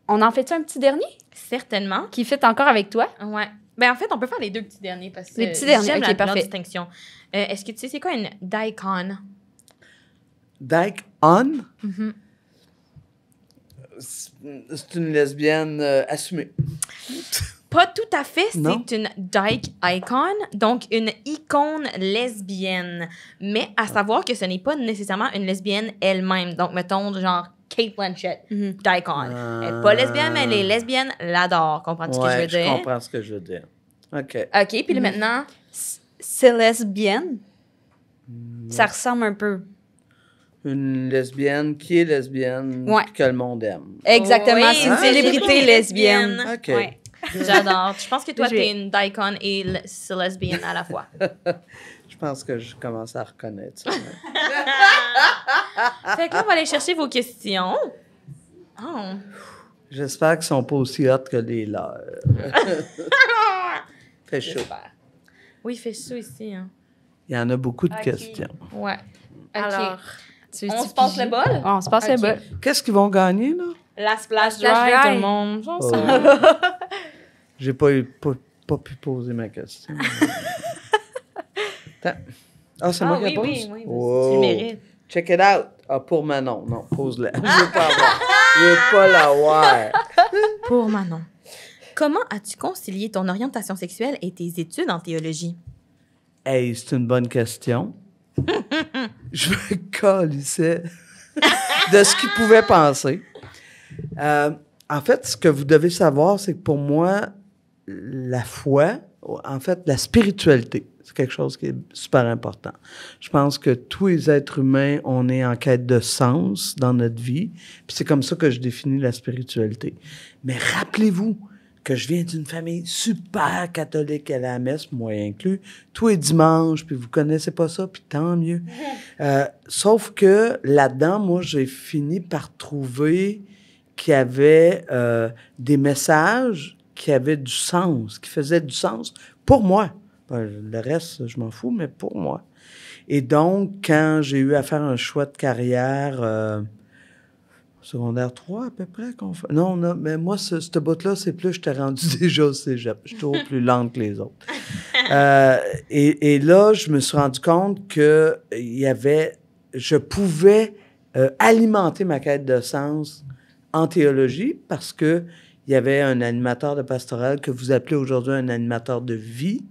on en fait un petit dernier? Certainement. Qui fait encore avec toi? Ouais. Ben, en fait, on peut faire les deux petits derniers parce que les petits derniers, j'aime la parfait. distinction. Euh, est-ce que tu sais c'est quoi une daikon? Daikon? Mm c'est une lesbienne euh, assumée. Pas tout à fait, c'est une dyke icon, donc une icône lesbienne. Mais à ah. savoir que ce n'est pas nécessairement une lesbienne elle-même. Donc, mettons, genre, Kate Blanchett, mhm. dyke Elle n'est pas ah. lesbienne, mais les lesbiennes l'adorent. Comprends-tu ce que je veux dire? Je comprends ce que je veux dire. OK. OK, puis mhm. maintenant. C'est lesbienne? Mm, Ça ressemble un peu. Une lesbienne qui est lesbienne, que le monde aime. Exactement, c'est une célébrité lesbienne. OK. J'adore. Je pense que toi, t'es une daikon et lesbienne à la fois. je pense que je commence à reconnaître ça. fait que on va aller chercher vos questions. Oh. J'espère qu'ils sont pas aussi hot que les leurs. fait chaud. Oui, il fait chaud ici. Hein. Il y en a beaucoup de questions. Ouais. Alors, ah, on se passe le bol? on se passe le bol. Qu'est-ce qu'ils vont gagner, là? La splash, drive, splash tout le monde. Oh. J'ai pas, eu, pas, pu poser ma question. Ah, c'est moi ah qui la pose? Oui, oui, Tu mérites. Check it out. Ah, pour Manon. Non, pose-la. Je veux pas avoir. Je veux pas voir. pour Manon. Comment as-tu concilié ton orientation sexuelle et tes études en théologie? Hey, c'est une bonne question. je me calissais de ce qu'il pouvait penser. Euh, en fait, ce que vous devez savoir, c'est que pour moi, la foi, en fait, la spiritualité. C'est quelque chose qui est super important. Je pense que tous les êtres humains, on est en quête de sens dans notre vie. Puis c'est comme ça que je définis la spiritualité. Mais rappelez-vous que je viens d'une famille super catholique à la messe, moi inclus, tous les dimanches, puis vous connaissez pas ça, puis tant mieux. Euh, sauf que là-dedans, moi, j'ai fini par trouver qu'il y avait euh, des messages qui avait du sens, qui faisait du sens pour moi. Ben, le reste, je m'en fous, mais pour moi. Et donc, quand j'ai eu à faire un choix de carrière, euh, secondaire 3 à peu près, Non, mais moi, ce, bot là c'est plus, je t'ai rendu déjà au cégep. Je suis toujours plus lente que les autres. Euh, et, là, je me suis rendu compte que euh, il y avait, je pouvais alimenter ma quête de sens en théologie parce que il y avait un animateur de pastoral que vous appelez aujourd'hui un animateur de vie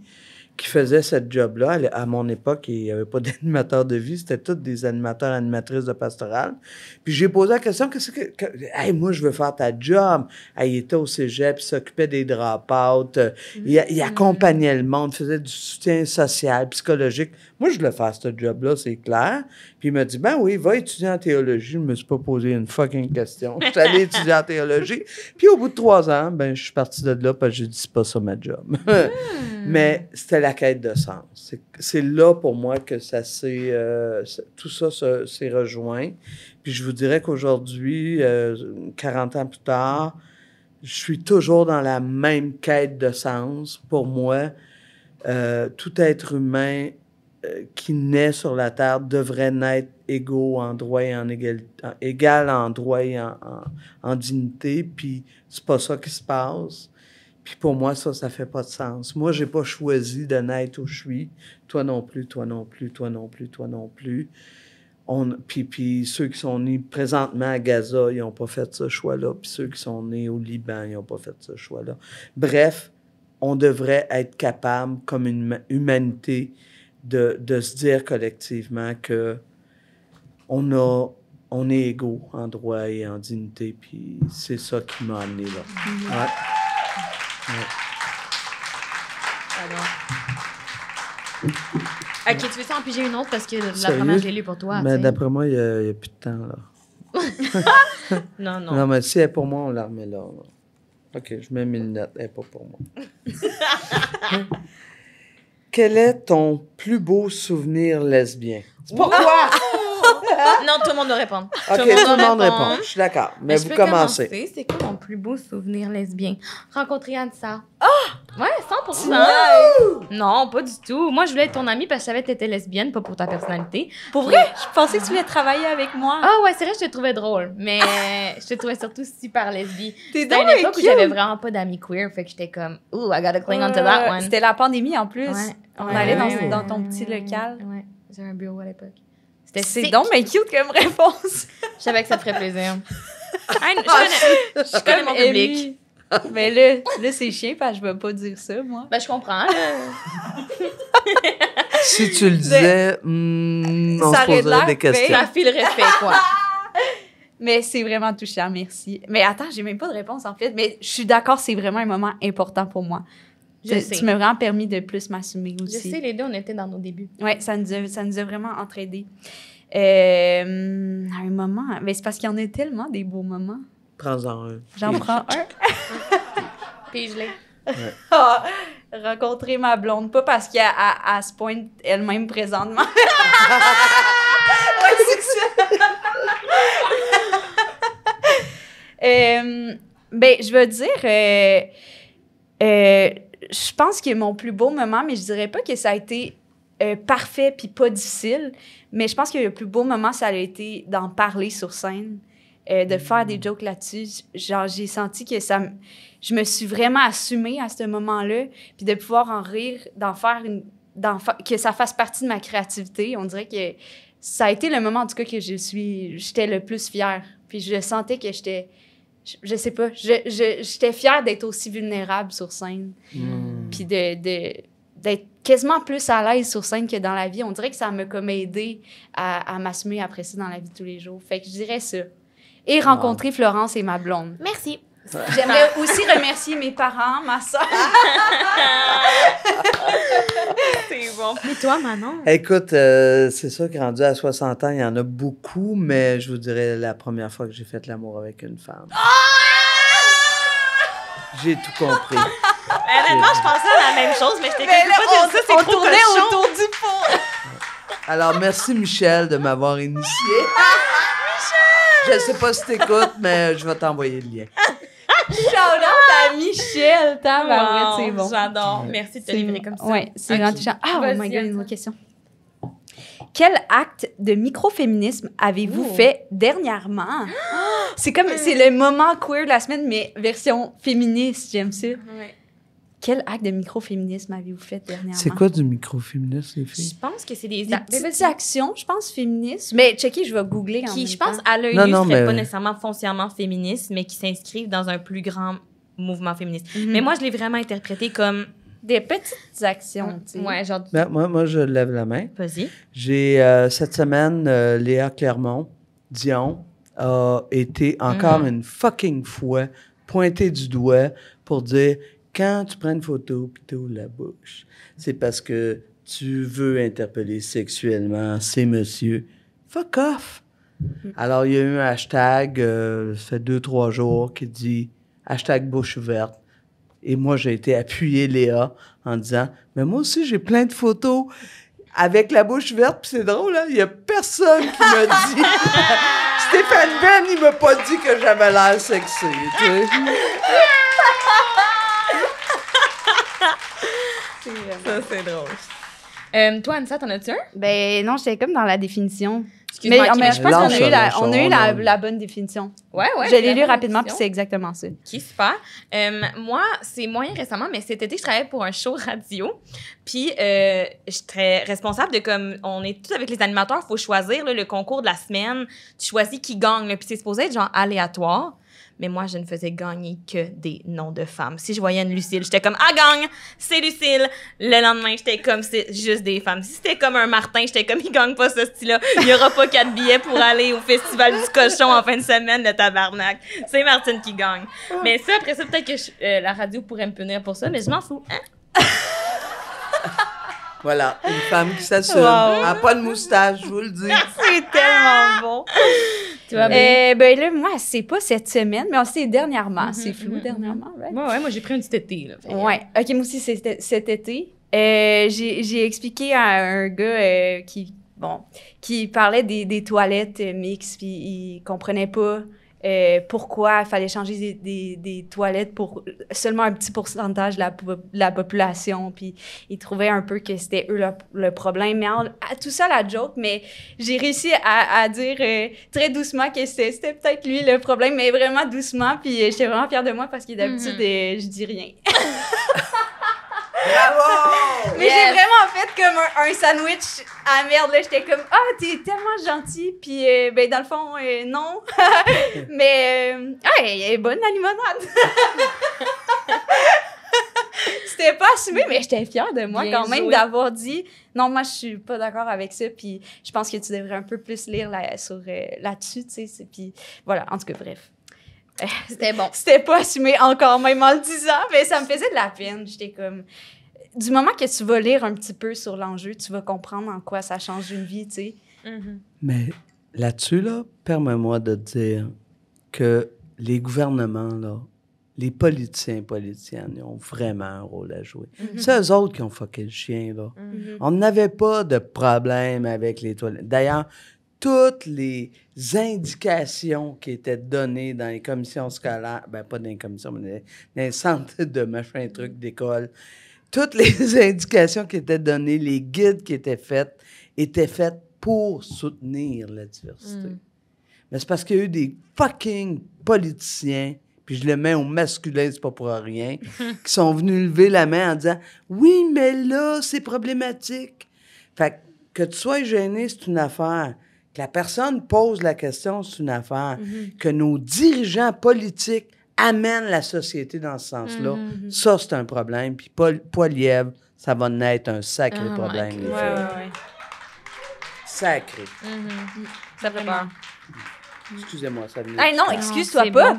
qui faisait cette job-là. À mon époque, il n'y avait pas d'animateur de vie, c'était tous des animateurs, animatrices de pastorale. Puis j'ai posé la question, qu'est-ce que, moi, je veux faire ta job. Hey, il était au cégep, il s'occupait des drop euh, il, mm-hmm. accompagnait le monde, faisait du soutien social, psychologique. Moi, je veux faire ce job-là, c'est clair. Puis il m'a dit, ben oui, va étudier en théologie. Je me suis pas posé une fucking question. Je suis allé étudier en théologie. Puis au bout de trois ans, ben, je suis parti de là parce que j'ai dit, pas ça ma job. Hmm. Mais c'était la quête de sens. C'est là pour moi que ça s'est, euh, tout ça s'est rejoint. Puis je vous dirais qu'aujourd'hui, 40 euh, ans plus tard, je suis toujours dans la même quête de sens. Pour moi, euh, tout être humain qui naît sur la Terre devrait naître égaux en droit et en égal en droit et en, dignité. Puis c'est pas ça qui se passe. Puis pour moi, ça, ça fait pas de sens. Moi, j'ai pas choisi de naître où je suis. Toi non plus, toi non plus, toi non plus, toi non plus. On, puis, ceux qui sont nés présentement à Gaza, ils n'ont pas fait ce choix-là. Puis ceux qui sont nés au Liban, ils n'ont pas fait ce choix-là. Bref, on devrait être capable, comme une humanité, de, de se dire collectivement que on a on est égaux en droit et en dignité, puis c'est ça qui m'a amené là. Ok, tu fais ça en piger une autre parce que la première, je l'ai lue pour toi. Mais d'après moi, il n'y a, plus de temps, là. non, non. Non, mais si elle est pour moi, on la remet là. Ok, je mets mes notes. Elle n'est pas pour moi. Quel est ton plus beau souvenir lesbien? Pourquoi? non, tout le monde doit répondre. Ok, tout le monde, répond. Je suis d'accord. Mais, vous commencez. C'est quoi mon plus beau souvenir lesbien? Rencontrer Anne Ah! Ouais, 100 Non, pas du tout. Moi, je voulais être ton amie parce que je savais que t'étais lesbienne, pas pour ta personnalité. Pour vrai? Je pensais que tu voulais travailler avec moi. Ah ouais, c'est vrai, je te trouvais drôle. Mais je te trouvais surtout super lesbienne. C'était à une époque où j'avais vraiment pas d'amis queer, fait que j'étais comme, ooh, I gotta cling onto that one. C'était la pandémie en plus. On allait dans, ton petit local. Ouais, j'avais un bureau à l'époque. Ben, c'est donc mais cute comme réponse. Je savais que ça ferait plaisir. Ah, ah, je, je, connais mon public. Mais là, c'est chiant parce que je vais pas dire ça, moi. Ben, je comprends. si tu le ben, disais, hmm, on ça se poserait des questions. Ça filerait fait, quoi. Mais c'est vraiment touchant, merci. Mais attends, j'ai même pas de réponse en fait. Mais je suis d'accord, c'est vraiment un moment important pour moi tu, m'as vraiment permis de plus m'assumer aussi. Je sais, les deux, on était dans nos débuts. Oui, ça, nous a, ça vraiment entraînés. Euh, à un moment, mais c'est parce qu'il y en a tellement des beaux moments. Prends-en un. J'en prends un. Puis je l'ai. Ah, rencontrer ma blonde, pas parce qu'elle à, se pointe elle-même présentement. ouais, c'est ça. Euh, ben, je veux dire, euh, je pense que mon plus beau moment, mais je dirais pas que ça a été euh, parfait puis pas difficile, mais je pense que le plus beau moment, ça a été d'en parler sur scène, euh, de mm. faire des jokes là-dessus. Genre, j'ai senti que ça... Je me suis vraiment assumée à ce moment-là, puis de pouvoir en rire, d'en faire que ça fasse partie de ma créativité. On dirait que ça a été le moment, en que je suis... J'étais le plus fière. Puis je sentais que j'étais je, sais pas, j'étais fière d'être aussi vulnérable sur scène. Hmm. Puis de, d'être quasiment plus à l'aise sur scène que dans la vie. On dirait que ça m'a comme aidé à, m'assumer après ça dans la vie de tous les jours. Fait que je dirais ça. Et rencontrer Florence et ma blonde. Merci. J'aimerais ah. aussi remercier mes parents, ma soeur. c'est bon. Et toi, Manon? Écoute, euh, c'est ça que rendu à 60 ans, il y en a beaucoup, mais je vous dirais la première fois que j'ai fait l'amour avec une femme. Ah! J'ai tout compris. honnêtement, ben, je pensais à la même chose, mais je t'ai pas dit ça, autour du pot. Alors, merci Michel de m'avoir initié. Ah, Michel! Je sais pas si écoutes, mais je vais t'envoyer le lien. Shout out à Michel, ta wow, c'est bon. J'adore. Merci de te livrer comme ça. Ouais, c'est gentil. Ah, oh my god, une autre question. Quel acte de microféminisme avez-vous fait dernièrement? c'est comme, c'est le moment queer de la semaine, mais version féministe, j'aime ça. Ouais. Quel acte de microféminisme avez-vous fait dernièrement? C'est quoi du microféminisme, les filles? Je pense que c'est des, petites actions, je pense, féministes. Mais checker, je vais googler. Qui, je pense, à l'œil ne pas nécessairement foncièrement féministe, mais qui s'inscrivent dans un plus grand mouvement féministe. Mhm. Mais moi, je l'ai vraiment interprété comme des petites actions. Mm. Ouais, ben, moi, moi, je lève la main. Vas-y. J'ai, euh, cette semaine, euh, Léa Clermont, Dion, a été encore mm. une fucking fois pointée du doigt pour dire quand tu prends une photo puis tu la bouche, c'est parce que tu veux interpeller sexuellement ces monsieur. Fuck off! Mm-hmm. Alors, il y a eu un hashtag, euh, ça fait deux, trois jours, qui dit hashtag bouche ouverte. Et moi, j'ai été appuyé Léa en disant Mais moi aussi, j'ai plein de photos avec la bouche ouverte, puis c'est drôle, il hein? n'y a personne qui m'a dit. Stéphane Ben, il m'a pas dit que j'avais l'air sexy, tu sais. Ça, c'est drôle. Euh, toi, Anissa, t'en as-tu un? Ben non, j'étais comme dans la définition. Mais, je pense qu'on a eu, la, on a eu la, bonne définition. Ouais, ouais. Je l'ai lu rapidement, puis c'est exactement ça. Qui se Euh, moi, c'est moyen récemment, mais cet été, je travaillais pour un show radio. Puis, euh, serais responsable de comme, on est tous avec les animateurs, il faut choisir le concours de la semaine. Tu choisis qui gagne. Puis, c'est supposé être genre aléatoire mais moi, je ne faisais gagner que des noms de femmes. Si je voyais une Lucille, j'étais comme, ah, gagne, c'est Lucille. Le lendemain, j'étais comme, c'est juste des femmes. Si c'était comme un Martin, j'étais comme, il gagne pas ce style-là. Il y aura pas quatre billets pour aller au Festival du Cochon en fin de semaine, le tabarnak. C'est Martine qui gagne. Ah. Mais ça, après ça, peut-être que euh, la radio pourrait me punir pour ça, mais je m'en fous. Hein? Voilà, une femme qui s'assume. Wow. n'a ah, pas de moustache, je vous le dis. C'est tellement ah! bon. Tu eh ben, ben là, moi, c'est pas cette semaine, mais sait dernièrement. Mm-hmm, c'est flou, mm-hmm. dernièrement, right? moi, j'ai pris un petit été, là. Ouais. OK, moi aussi, c'est cet été. Euh, j'ai expliqué à un gars euh, qui, bon, qui parlait des, des toilettes euh, mixtes, puis il comprenait pas euh, pourquoi il fallait changer des, des, des, toilettes pour seulement un petit pourcentage de la, population. Puis ils trouvaient un peu que c'était eux le, problème. Mais tout ça, la joke, mais j'ai réussi à, à dire euh, très doucement que c'était peut-être lui le problème, mais vraiment doucement. Puis euh, j'étais vraiment fière de moi parce que d'habitude, mm-hmm. je dis rien. Bravo! mais j'ai vraiment fait comme un, un sandwich ah merde, là, j'étais comme, ah, t'es tellement gentil. Puis, euh, ben, dans le fond, euh, non. Mais, ah, elle est bonne, la limonade. C'était pas assumé, mais j'étais fière de moi quand même d'avoir dit, non, moi, je suis pas d'accord avec ça. Puis, je pense que tu devrais un peu plus lire là, sur, euh, là-dessus, tu sais. Puis, voilà, en tout cas, bref. C'était bon. C'était pas assumé encore, même en le disant, mais ça me faisait de la peine. J'étais comme, du moment que tu vas lire un petit peu sur l'enjeu, tu vas comprendre en quoi ça change une vie, tu sais. Mm-hmm. Mais là-dessus, là, permets-moi de dire que les gouvernements, là, les politiciens et politiciennes, ils ont vraiment un rôle à jouer. Mm-hmm. C'est eux autres qui ont foqué le chien, là. Mm-hmm. On n'avait pas de problème avec les toilettes. D'ailleurs, toutes les indications qui étaient données dans les commissions scolaires, ben pas dans les commissions, mais dans les centres de machin truc d'école, toutes les indications qui étaient données, les guides qui étaient faits, étaient faits pour soutenir la diversité. Mm. Mais c'est parce qu'il y a eu des fucking politiciens, puis je le mets au masculin, c'est pas pour rien, qui sont venus lever la main en disant Oui, mais là, c'est problématique. Fait que, tu sois gêné, c'est une affaire. Que la personne pose la question, c'est une affaire. Mm-hmm. Que nos dirigeants politiques amène la société dans ce sens-là, mm-hmm. ça, c'est un problème. Puis Lièvre, ça va naître un sacré oh problème. ouais, Sacré. Mm-hmm. Ça fait peur. Excusez-moi, ça venait. Ah non, excuse-toi pas.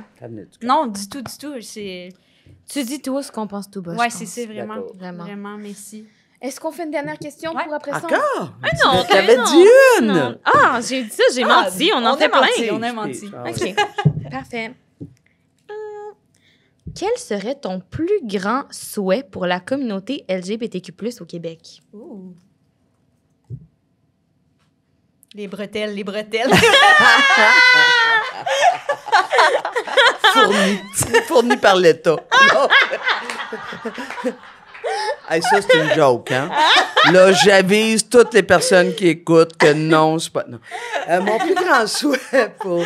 non, du tout, du tout. Tu dis tout ce qu'on pense tout bas. Oui, c'est vraiment. Vraiment, vraiment merci. Est-ce qu'on fait une dernière question pour après ça? Encore? Ah non, tu avais dit une! Ah, j'ai dit ça, j'ai ah, menti, on, en fait plein. On a menti. Ah, OK. Parfait. Quel serait ton plus grand souhait pour la communauté LGBTQ+ au Québec Les bretelles, les bretelles. Fournis fourni par l'État. ça, c'est une joke, hein? Là, j'avise toutes les personnes qui écoutent que non, c'est pas. Euh, mon plus grand souhait pour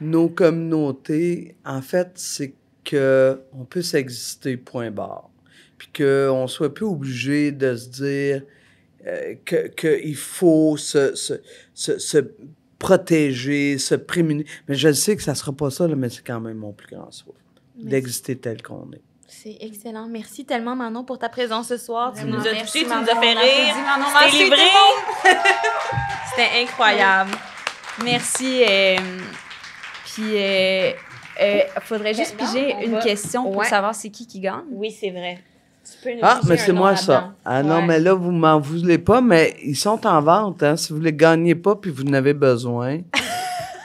nos communautés, en fait, c'est qu'on puisse exister point barre. Puis qu'on soit plus obligé de se dire euh, que qu'il faut se, se, se, se, protéger, se prémunir. Mais je sais que ça sera pas ça, mais c'est quand même mon plus grand souhait, d'exister tel qu'on est. C'est excellent. Merci tellement, Manon, pour ta présence ce soir. tu nous as touchés, tu nous as fait rire. C'était C'était incroyable. Merci. et euh, puis, euh, il euh, faudrait juste piger une question pour savoir c'est qui qui gagne. Oui, c'est vrai. Tu peux ah, mais c'est moi ça. Ah non, mais là, vous m'en voulez pas, mais ils sont en vente. Hein, si vous ne les gagnez pas puis vous n'avez besoin.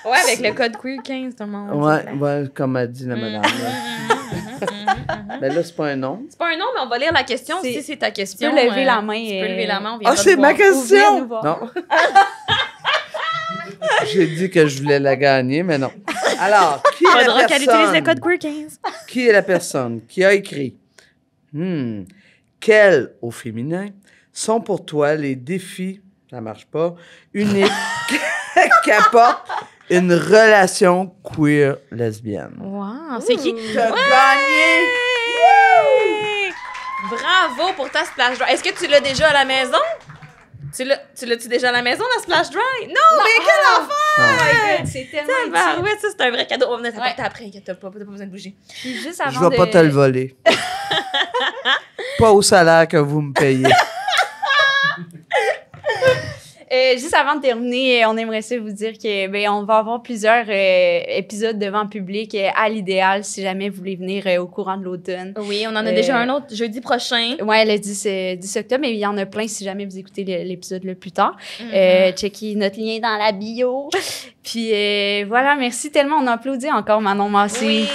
ouais, avec le code QUEER15, tout le monde. Ouais, comme a dit la mm. madame. Mm-hmm, mm-hmm, mm-hmm, mais là, c'est pas un nom. C'est pas un nom, mais on va lire la question si c'est ta question. Euh, tu peux lever la main. Tu lever la main. Ah, c'est ma question! Non. J'ai dit que je voulais la gagner, mais non. Alors, qui est la personne... Qui a écrit hmm, Quels, au féminin, sont pour toi les défis, ça marche pas, uniques qu'apporte une relation queer lesbienne? Wow, c'est qui? Tu gagné! Bravo pour ta splash. Est-ce que tu l'as déjà à la maison? Tu l'as-tu déjà à la maison, la Splash Dry? Non, mais quel enfant! Ah. Ah, c'est tellement c'est un vrai cadeau. On va venir t'apporter ouais. après, t'as pas, besoin de bouger. juste avant Je vais pas te le voler. pas au salaire que vous me payez. Euh, juste avant de terminer, on aimerait ça vous dire que ben, on va avoir plusieurs euh, épisodes devant public euh, à l'idéal si jamais vous voulez venir au courant de l'automne. Oui, on en a déjà un autre jeudi prochain. Oui, le 10, 10, octobre, mais il y en a plein si jamais vous écoutez l'épisode le plus tard. Mm checkez notre lien dans la bio. Puis voilà, merci tellement. On applaudit encore Manon Massé. Oui.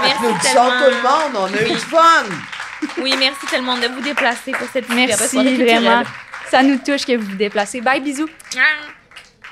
Merci tout le monde, on a eu du fun! Oui, merci tellement de vous déplacer pour cette Merci, vraiment. Ça nous touche que vous vous déplacez. Bye, bisous.